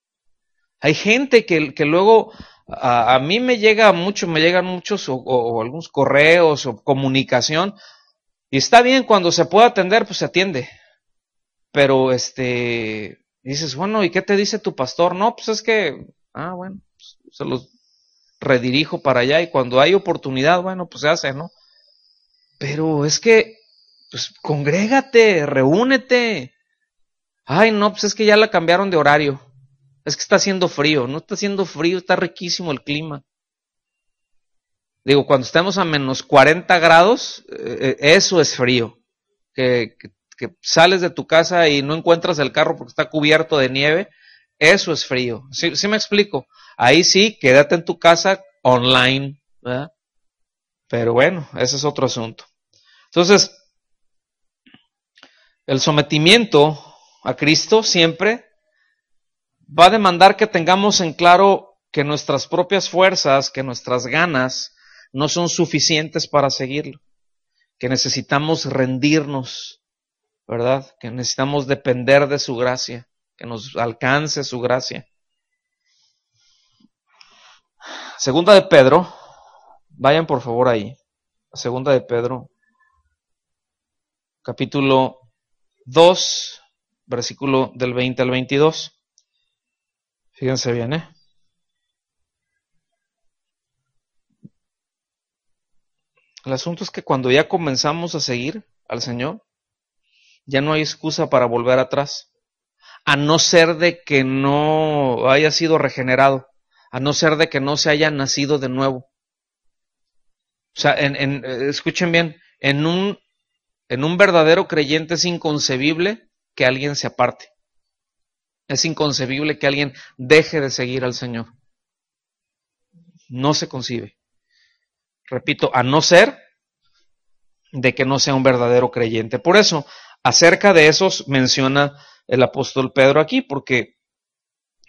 Hay gente que, que luego a, mí me llega mucho, me llegan muchos o algunos correos o comunicación y está bien, cuando se puede atender, pues se atiende. Pero este, dices, bueno, ¿y qué te dice tu pastor? No, pues es que, ah, bueno, pues, se los redirijo para allá y cuando hay oportunidad, bueno, pues se hace, ¿no? Pero es que, pues congrégate, reúnete. Ay, no, pues es que ya la cambiaron de horario. Es que está haciendo frío, no está haciendo frío, está riquísimo el clima. Digo, cuando estemos a menos 40 grados, eh, eh, eso es frío. Que, sales de tu casa y no encuentras el carro porque está cubierto de nieve, eso es frío. ¿Sí, me explico? Ahí sí, quédate en tu casa online, Pero bueno, ese es otro asunto. Entonces, el sometimiento a Cristo siempre va a demandar que tengamos en claro que nuestras propias fuerzas, que nuestras ganas, no son suficientes para seguirlo, que necesitamos rendirnos, ¿verdad? Que necesitamos depender de su gracia, que nos alcance su gracia. Segunda de Pedro, vayan por favor ahí. Segunda de Pedro, capítulo 2, versículo del 20 al 22. Fíjense bien, ¿eh? El asunto es que cuando ya comenzamos a seguir al Señor, ya no hay excusa para volver atrás, a no ser de que no haya sido regenerado, a no ser de que no se haya nacido de nuevo. O sea, eh, escuchen bien, en un, en un verdadero creyente es inconcebible que alguien se aparte. Es inconcebible que alguien deje de seguir al Señor. No se concibe. Repito, a no ser de que no sea un verdadero creyente. Por eso, acerca de esos menciona el apóstol Pedro aquí, porque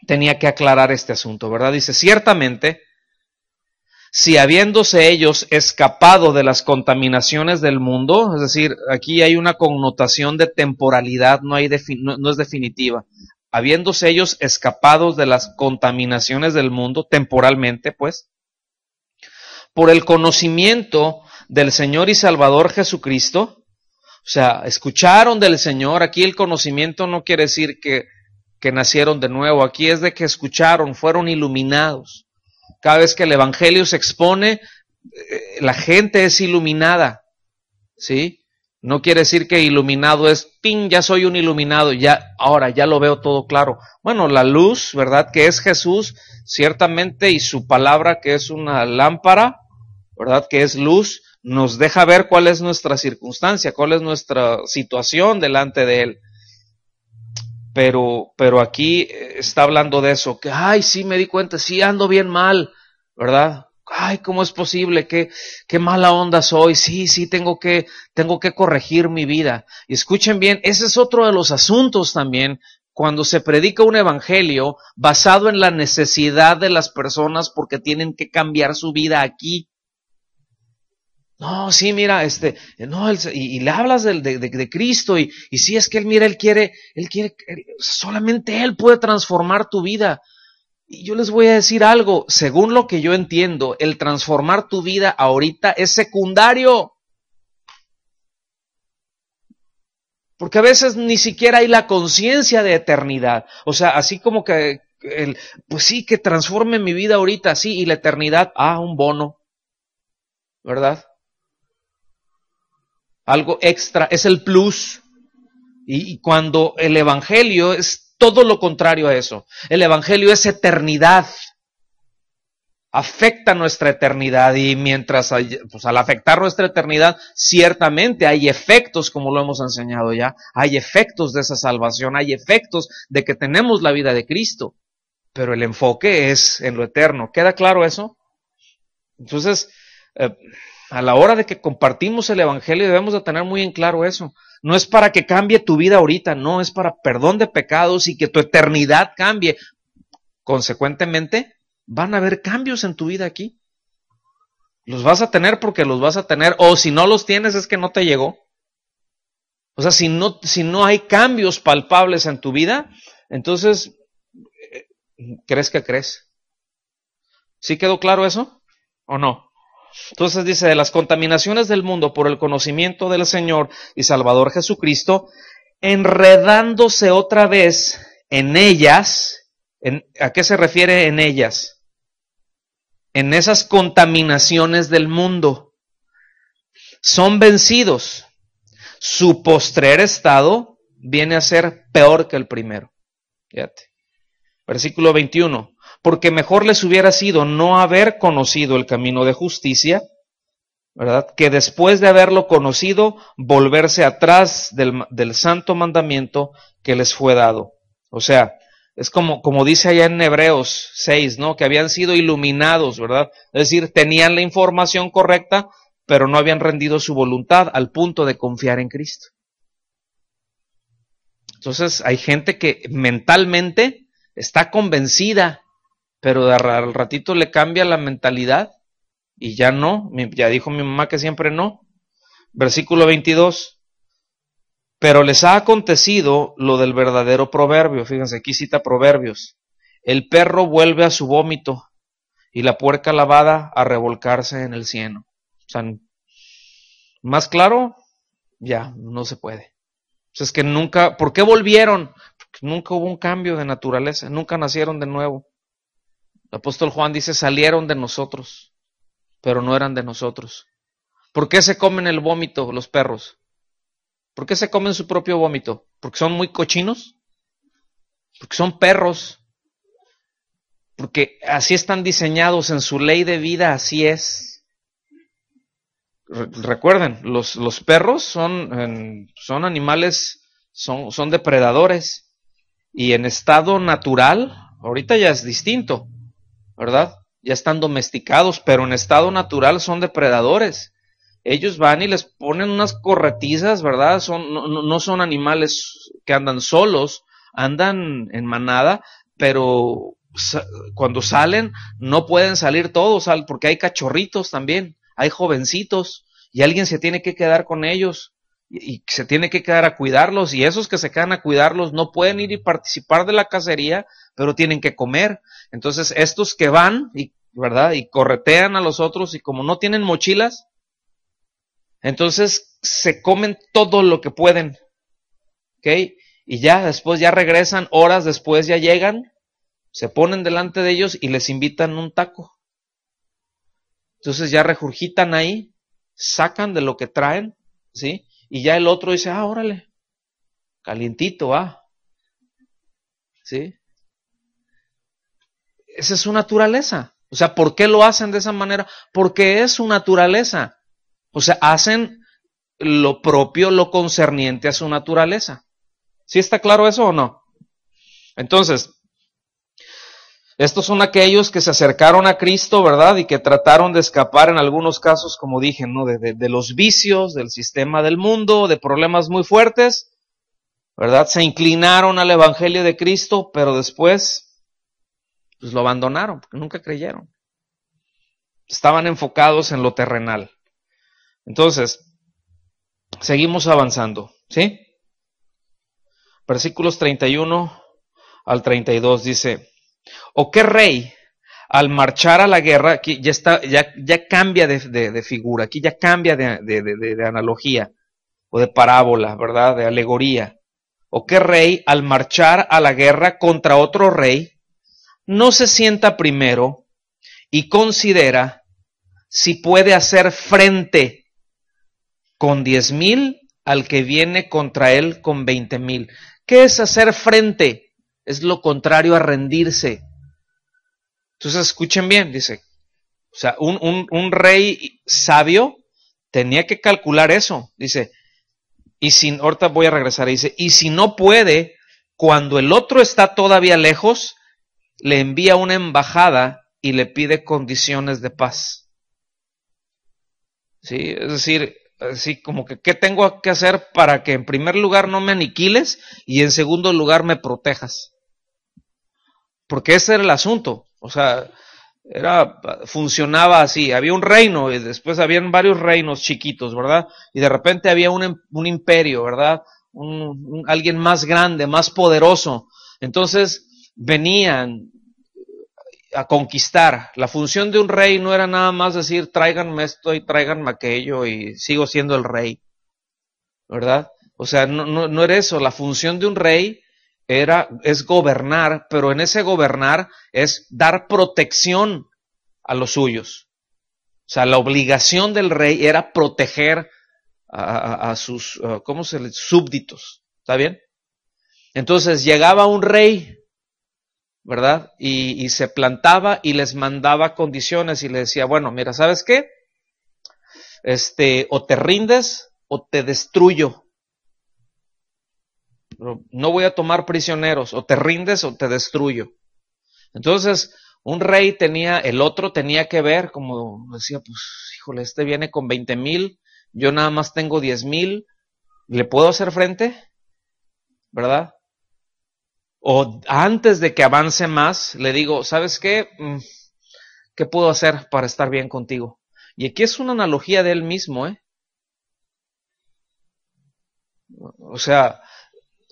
tenía que aclarar este asunto, ¿verdad? Dice, ciertamente, si habiéndose ellos escapado de las contaminaciones del mundo, es decir, aquí hay una connotación de temporalidad, no, hay no es definitiva, habiéndose ellos escapados de las contaminaciones del mundo temporalmente, pues, por el conocimiento del Señor y Salvador Jesucristo. O sea, escucharon del Señor. Aquí el conocimiento no quiere decir que, que nacieron de nuevo. Aquí es de que escucharon, fueron iluminados. Cada vez que el Evangelio se expone, eh, la gente es iluminada. ¿Sí? No quiere decir que iluminado es, pin, ya soy un iluminado, ya, ahora ya lo veo todo claro. Bueno, la luz, ¿verdad? Que es Jesús, ciertamente, y su palabra que es una lámpara, ¿verdad? Que es luz, nos deja ver cuál es nuestra circunstancia, cuál es nuestra situación delante de Él. Pero, pero aquí eh, está hablando de eso, que, ay, sí me di cuenta, sí ando bien mal, ¿verdad? Ay, ¿cómo es posible? ¿Qué, qué mala onda soy? Sí, sí, tengo que, tengo que corregir mi vida. Y escuchen bien, ese es otro de los asuntos también cuando se predica un evangelio basado en la necesidad de las personas porque tienen que cambiar su vida aquí. No, sí, mira, este, no, y, le hablas de, Cristo y, sí, es que él, mira, él quiere, él quiere, solamente él puede transformar tu vida. Y yo les voy a decir algo, según lo que yo entiendo, el transformar tu vida ahorita es secundario. Porque a veces ni siquiera hay la conciencia de eternidad. O sea, así como que, el, pues sí, que transforme mi vida ahorita, sí, y la eternidad, ah, un bono. ¿Verdad? algo extra, es el plus. Y, cuando el Evangelio es todo lo contrario a eso. El Evangelio es eternidad. Afecta nuestra eternidad y mientras, pues al afectar nuestra eternidad, ciertamente hay efectos, como lo hemos enseñado ya, hay efectos de esa salvación, hay efectos de que tenemos la vida de Cristo, pero el enfoque es en lo eterno. ¿Queda claro eso? Entonces, eh, a la hora de que compartimos el Evangelio debemos de tener muy en claro eso. No es para que cambie tu vida ahorita, no, es para perdón de pecados y que tu eternidad cambie. Consecuentemente, van a haber cambios en tu vida aquí. Los vas a tener porque los vas a tener, o si no los tienes es que no te llegó. O sea, si no, si no hay cambios palpables en tu vida, entonces, eh, ¿crees que crees? ¿Sí quedó claro eso o no? Entonces dice, de las contaminaciones del mundo por el conocimiento del Señor y Salvador Jesucristo, enredándose otra vez en ellas, ¿a qué se refiere en ellas? En esas contaminaciones del mundo. Son vencidos. Su postrer estado viene a ser peor que el primero. Fíjate. Versículo 21 porque mejor les hubiera sido no haber conocido el camino de justicia, ¿verdad? Que después de haberlo conocido, volverse atrás del, santo mandamiento que les fue dado. O sea, es como, como dice allá en Hebreos 6, ¿no? Que habían sido iluminados, ¿verdad? Es decir, tenían la información correcta, pero no habían rendido su voluntad al punto de confiar en Cristo. Entonces hay gente que mentalmente está convencida pero al ratito le cambia la mentalidad y ya no, ya dijo mi mamá que siempre no. Versículo 22. Pero les ha acontecido lo del verdadero proverbio. Fíjense, aquí cita proverbios. El perro vuelve a su vómito y la puerca lavada a revolcarse en el cieno. O sea, más claro, ya, no se puede. O sea, es que nunca, ¿por qué volvieron? Porque nunca hubo un cambio de naturaleza, nunca nacieron de nuevo. El apóstol Juan dice, salieron de nosotros, pero no eran de nosotros. ¿Por qué se comen el vómito los perros? ¿Por qué se comen su propio vómito? ¿Porque son muy cochinos? ¿Porque son perros? Porque así están diseñados en su ley de vida, así es. recuerden, los, los, perros son, son animales, son, son depredadores y en estado natural, ahorita ya es distinto, ¿verdad? Ya están domesticados, pero en estado natural son depredadores. Ellos van y les ponen unas corretizas, ¿verdad? Son, no, no son animales que andan solos, andan en manada, pero cuando salen no pueden salir todos, porque hay cachorritos también, hay jovencitos, y alguien se tiene que quedar con ellos y, se tiene que quedar a cuidarlos y esos que se quedan a cuidarlos no pueden ir y participar de la cacería, pero tienen que comer. Entonces estos que van y ¿verdad? Y corretean a los otros y como no tienen mochilas, entonces se comen todo lo que pueden. ¿Ok? Y ya después ya regresan, horas después ya llegan, se ponen delante de ellos y les invitan un taco. Entonces ya regurgitan ahí, sacan de lo que traen, ¿sí? Y ya el otro dice, ah, órale, calientito, Ah. ¿Sí? Esa es su naturaleza. O sea, ¿por qué lo hacen de esa manera? Porque es su naturaleza. O sea, hacen lo propio, lo concerniente a su naturaleza. ¿Sí está claro eso o no? Entonces, estos son aquellos que se acercaron a Cristo, ¿verdad? Y que trataron de escapar en algunos casos, como dije, ¿no? De, los vicios, del sistema del mundo, de problemas muy fuertes, ¿verdad? Se inclinaron al Evangelio de Cristo, pero después, pues lo abandonaron, porque nunca creyeron. Estaban enfocados en lo terrenal. Entonces, seguimos avanzando, ¿sí? Versículos 31 al 32 dice, ¿O qué rey al marchar a la guerra, aquí ya, está, ya, cambia de, figura, aquí ya cambia de, de, analogía o de parábola, ¿verdad? De alegoría. ¿O qué rey al marchar a la guerra contra otro rey no se sienta primero y considera si puede hacer frente con diez mil al que viene contra él con veinte mil? ¿Qué es hacer frente? es lo contrario a rendirse. Entonces escuchen bien, dice, o sea, un, rey sabio tenía que calcular eso, dice, y sin, ahorita voy a regresar, dice, y si no puede, cuando el otro está todavía lejos, le envía una embajada y le pide condiciones de paz. ¿Sí? Es decir, así como que qué tengo que hacer para que en primer lugar no me aniquiles y en segundo lugar me protejas. Porque ese era el asunto, o sea, era funcionaba así, había un reino y después habían varios reinos chiquitos, ¿verdad? Y de repente había un, em, imperio, ¿verdad? un, alguien más grande, más poderoso. Entonces venían a conquistar. La función de un rey no era nada más decir tráiganme esto y tráiganme aquello y sigo siendo el rey. ¿Verdad? O sea, no, era eso. La función de un rey era, es gobernar, pero en ese gobernar es dar protección a los suyos. O sea, la obligación del rey era proteger a, sus, uh, ¿cómo se les? Súbditos. ¿Está bien? Entonces llegaba un rey ¿verdad? Y, se plantaba y les mandaba condiciones y le decía, bueno, mira, ¿sabes qué? Este, o te rindes o te destruyo. no voy a tomar prisioneros, o te rindes o te destruyo. Entonces, un rey tenía, el otro tenía que ver, como decía, pues, híjole, este viene con 20 mil, yo nada más tengo 10 mil, ¿le puedo hacer frente? ¿Verdad? o antes de que avance más, le digo, ¿sabes qué? Mm, ¿Qué puedo hacer para estar bien contigo? Y aquí es una analogía de él mismo, ¿eh? O sea,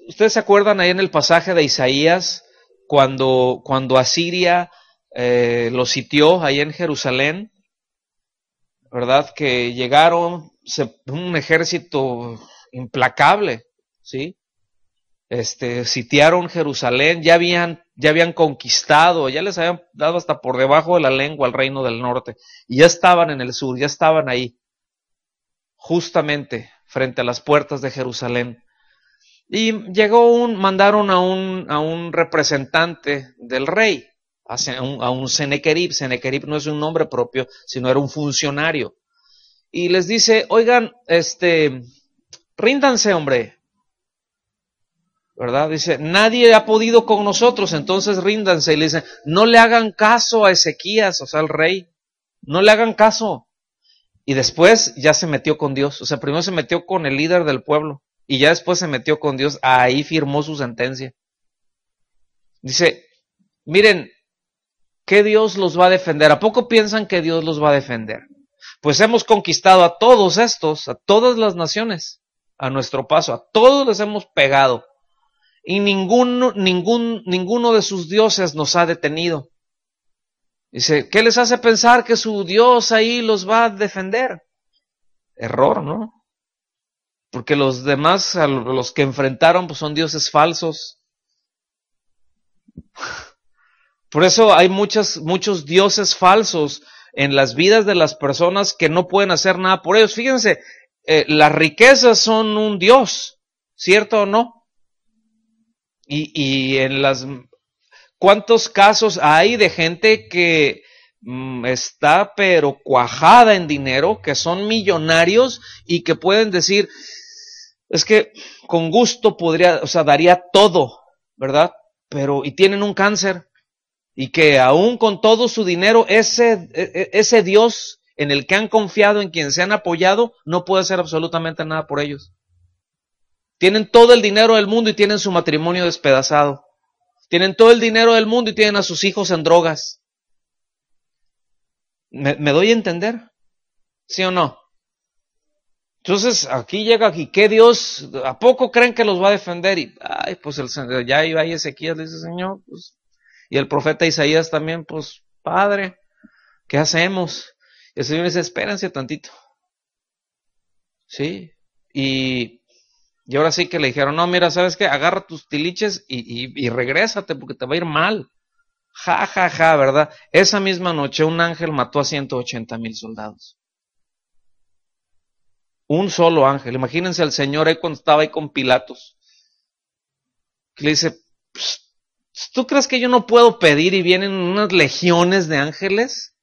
¿ustedes se acuerdan ahí en el pasaje de Isaías cuando, cuando Asiria eh, lo sitió ahí en Jerusalén? ¿Verdad? Que llegaron un ejército implacable, ¿sí? este, sitiaron Jerusalén, ya habían, ya habían conquistado, ya les habían dado hasta por debajo de la lengua al reino del norte, y ya estaban en el sur, ya estaban ahí, justamente frente a las puertas de Jerusalén. Y llegó un, mandaron a un, a un representante del rey, a un, a un Senequerib. Senequerib no es un nombre propio, sino era un funcionario. Y les dice, oigan, este, ríndanse, hombre, ¿verdad? Dice, nadie ha podido con nosotros, entonces ríndanse. Y le dicen, no le hagan caso a Ezequías, o sea, al rey, no le hagan caso. Y después ya se metió con Dios, o sea, primero se metió con el líder del pueblo y ya después se metió con Dios, ahí firmó su sentencia. Dice, miren, ¿qué Dios los va a defender? ¿A poco piensan que Dios los va a defender? Pues hemos conquistado a todos estos, a todas las naciones, a nuestro paso, a todos les hemos pegado y ninguno, ningún, ninguno de sus dioses nos ha detenido. Dice, ¿qué les hace pensar que su Dios ahí los va a defender? Error, ¿no? Porque los demás, los que enfrentaron, pues son dioses falsos. Por eso hay muchas, muchos dioses falsos en las vidas de las personas que no pueden hacer nada por ellos. Fíjense, eh, las riquezas son un dios, ¿cierto o no? Y, y en las... ¿Cuántos casos hay de gente que mm, está pero cuajada en dinero, que son millonarios y que pueden decir, es que con gusto podría, o sea, daría todo, ¿verdad? Pero, y tienen un cáncer, y que aún con todo su dinero, ese, e, e, ese Dios en el que han confiado, en quien se han apoyado, no puede hacer absolutamente nada por ellos. Tienen todo el dinero del mundo y tienen su matrimonio despedazado. Tienen todo el dinero del mundo y tienen a sus hijos en drogas. ¿Me, doy a entender? ¿Sí o no? Entonces aquí llega aquí, ¿qué Dios? ¿A poco creen que los va a defender? Y ay, pues ya iba ahí Ezequiel, dice Señor, pues", y el profeta Isaías también, pues Padre, ¿qué hacemos? Y el Señor dice, espérense tantito. ¿Sí? Y y ahora sí que le dijeron, no, mira, ¿sabes qué? Agarra tus tiliches y, regrésate porque te va a ir mal. Ja, ja, ja, ¿verdad? Esa misma noche un ángel mató a 180 mil soldados. Un solo ángel. Imagínense al Señor ahí cuando estaba ahí con Pilatos. Que le dice, pues, ¿tú crees que yo no puedo pedir y vienen unas legiones de ángeles?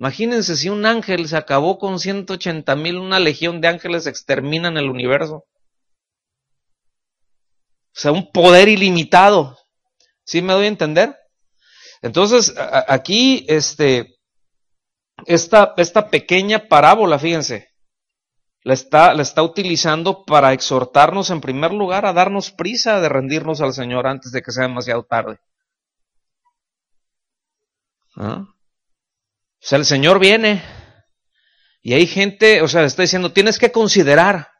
Imagínense si un ángel se acabó con 180 mil, una legión de ángeles exterminan el universo. O sea, un poder ilimitado. ¿Sí me doy a entender? Entonces, aquí, este, esta, esta pequeña parábola, fíjense, la está, la está utilizando para exhortarnos en primer lugar a darnos prisa de rendirnos al Señor antes de que sea demasiado tarde. ¿Ah? O sea, el Señor viene y hay gente, o sea, está diciendo, tienes que considerar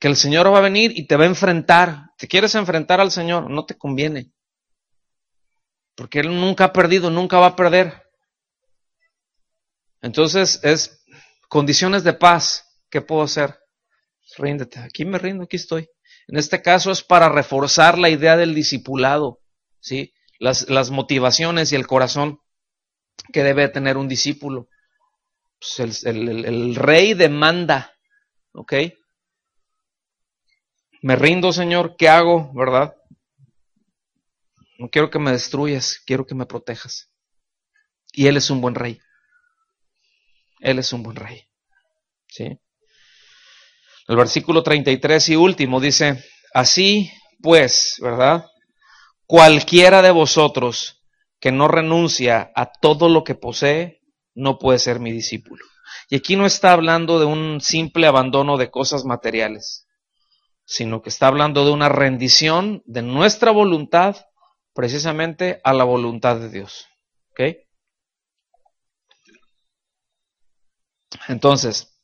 que el Señor va a venir y te va a enfrentar te quieres enfrentar al Señor, no te conviene. Porque Él nunca ha perdido, nunca va a perder. Entonces es condiciones de paz. ¿Qué puedo hacer? Pues, ríndete. Aquí me rindo, aquí estoy. En este caso es para reforzar la idea del discipulado, ¿sí? Las, motivaciones y el corazón que debe tener un discípulo. Pues, el, el, rey demanda, ¿ok? me rindo, Señor, ¿qué hago? ¿Verdad? No quiero que me destruyas, quiero que me protejas. Y Él es un buen rey. Él es un buen rey. ¿Sí? El versículo 33 y último dice, así pues, ¿verdad? Cualquiera de vosotros que no renuncia a todo lo que posee, no puede ser mi discípulo. Y aquí no está hablando de un simple abandono de cosas materiales sino que está hablando de una rendición de nuestra voluntad precisamente a la voluntad de Dios. ¿Ok? Entonces,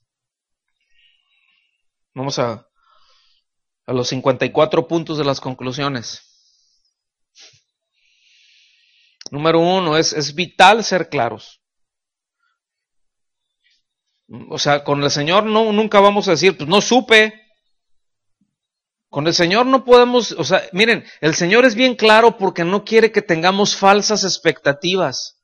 vamos a, los 54 puntos de las conclusiones. Número uno, es, es vital ser claros. O sea, con el Señor no, nunca vamos a decir, pues no supe, con el Señor no podemos, o sea, miren, el Señor es bien claro porque no quiere que tengamos falsas expectativas.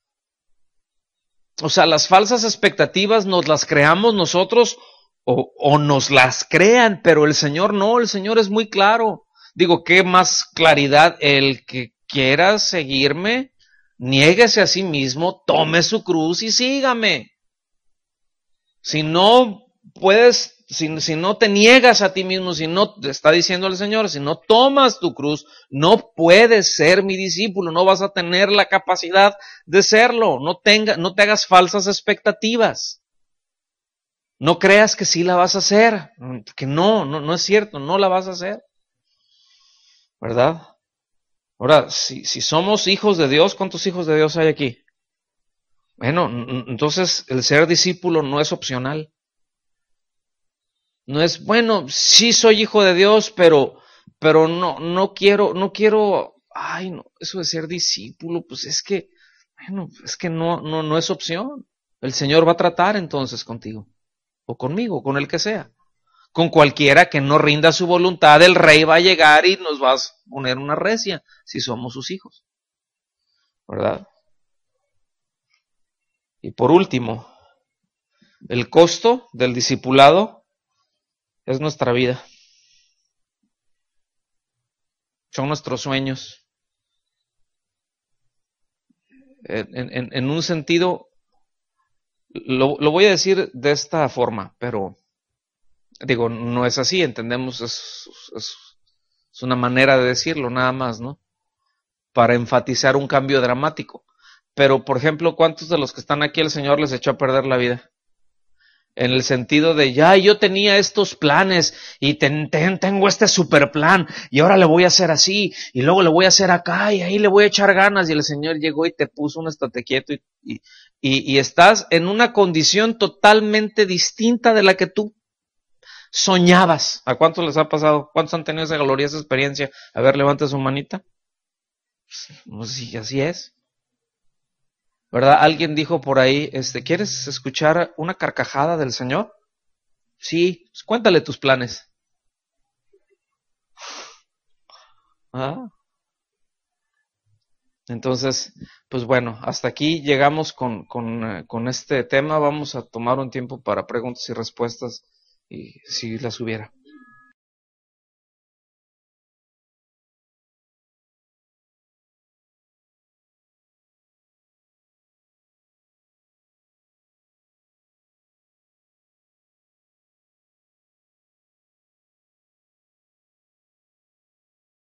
O sea, las falsas expectativas nos las creamos nosotros o, o, nos las crean, pero el Señor no, el Señor es muy claro. Digo, ¿qué más claridad? El que quiera seguirme, niéguese a sí mismo, tome su cruz y sígame. Si no puedes, si, no te niegas a ti mismo, si no, te está diciendo el Señor, si no tomas tu cruz, no puedes ser mi discípulo, no vas a tener la capacidad de serlo, no, tenga, no te hagas falsas expectativas. No creas que sí la vas a hacer, que no, no, es cierto, no la vas a hacer. ¿Verdad? Ahora, si, si somos hijos de Dios, ¿cuántos hijos de Dios hay aquí? Bueno, entonces el ser discípulo no es opcional. No es, bueno, sí soy hijo de Dios, pero, pero no, no quiero, no quiero, ay, no, eso de ser discípulo, pues es que, bueno, es que no, no, no es opción. El Señor va a tratar entonces contigo, o conmigo, con el que sea. Con cualquiera que no rinda su voluntad, el rey va a llegar y nos va a poner una recia si somos sus hijos. ¿Verdad? Y por último, el costo del discipulado es nuestra vida. Son nuestros sueños. En, un sentido, lo, voy a decir de esta forma, pero digo, no es así, entendemos, es una manera de decirlo nada más, ¿no? Para enfatizar un cambio dramático. Pero, por ejemplo, ¿cuántos de los que están aquí el Señor les echó a perder la vida? en el sentido de, ya, yo tenía estos planes y tengo este super plan y ahora le voy a hacer así y luego le voy a hacer acá y ahí le voy a echar ganas y el Señor llegó y te puso un estate quieto y, y, estás en una condición totalmente distinta de la que tú soñabas. ¿A cuántos les ha pasado? ¿Cuántos han tenido esa gloriosa experiencia? A ver, levanta su manita. sé pues, pues si así es. ¿Verdad? Alguien dijo por ahí, este, ¿quieres escuchar una carcajada del Señor? Sí, pues cuéntale tus planes. ¿Ah? Entonces, pues bueno, hasta aquí llegamos con, eh, con este tema. Vamos a tomar un tiempo para preguntas y respuestas y si las hubiera.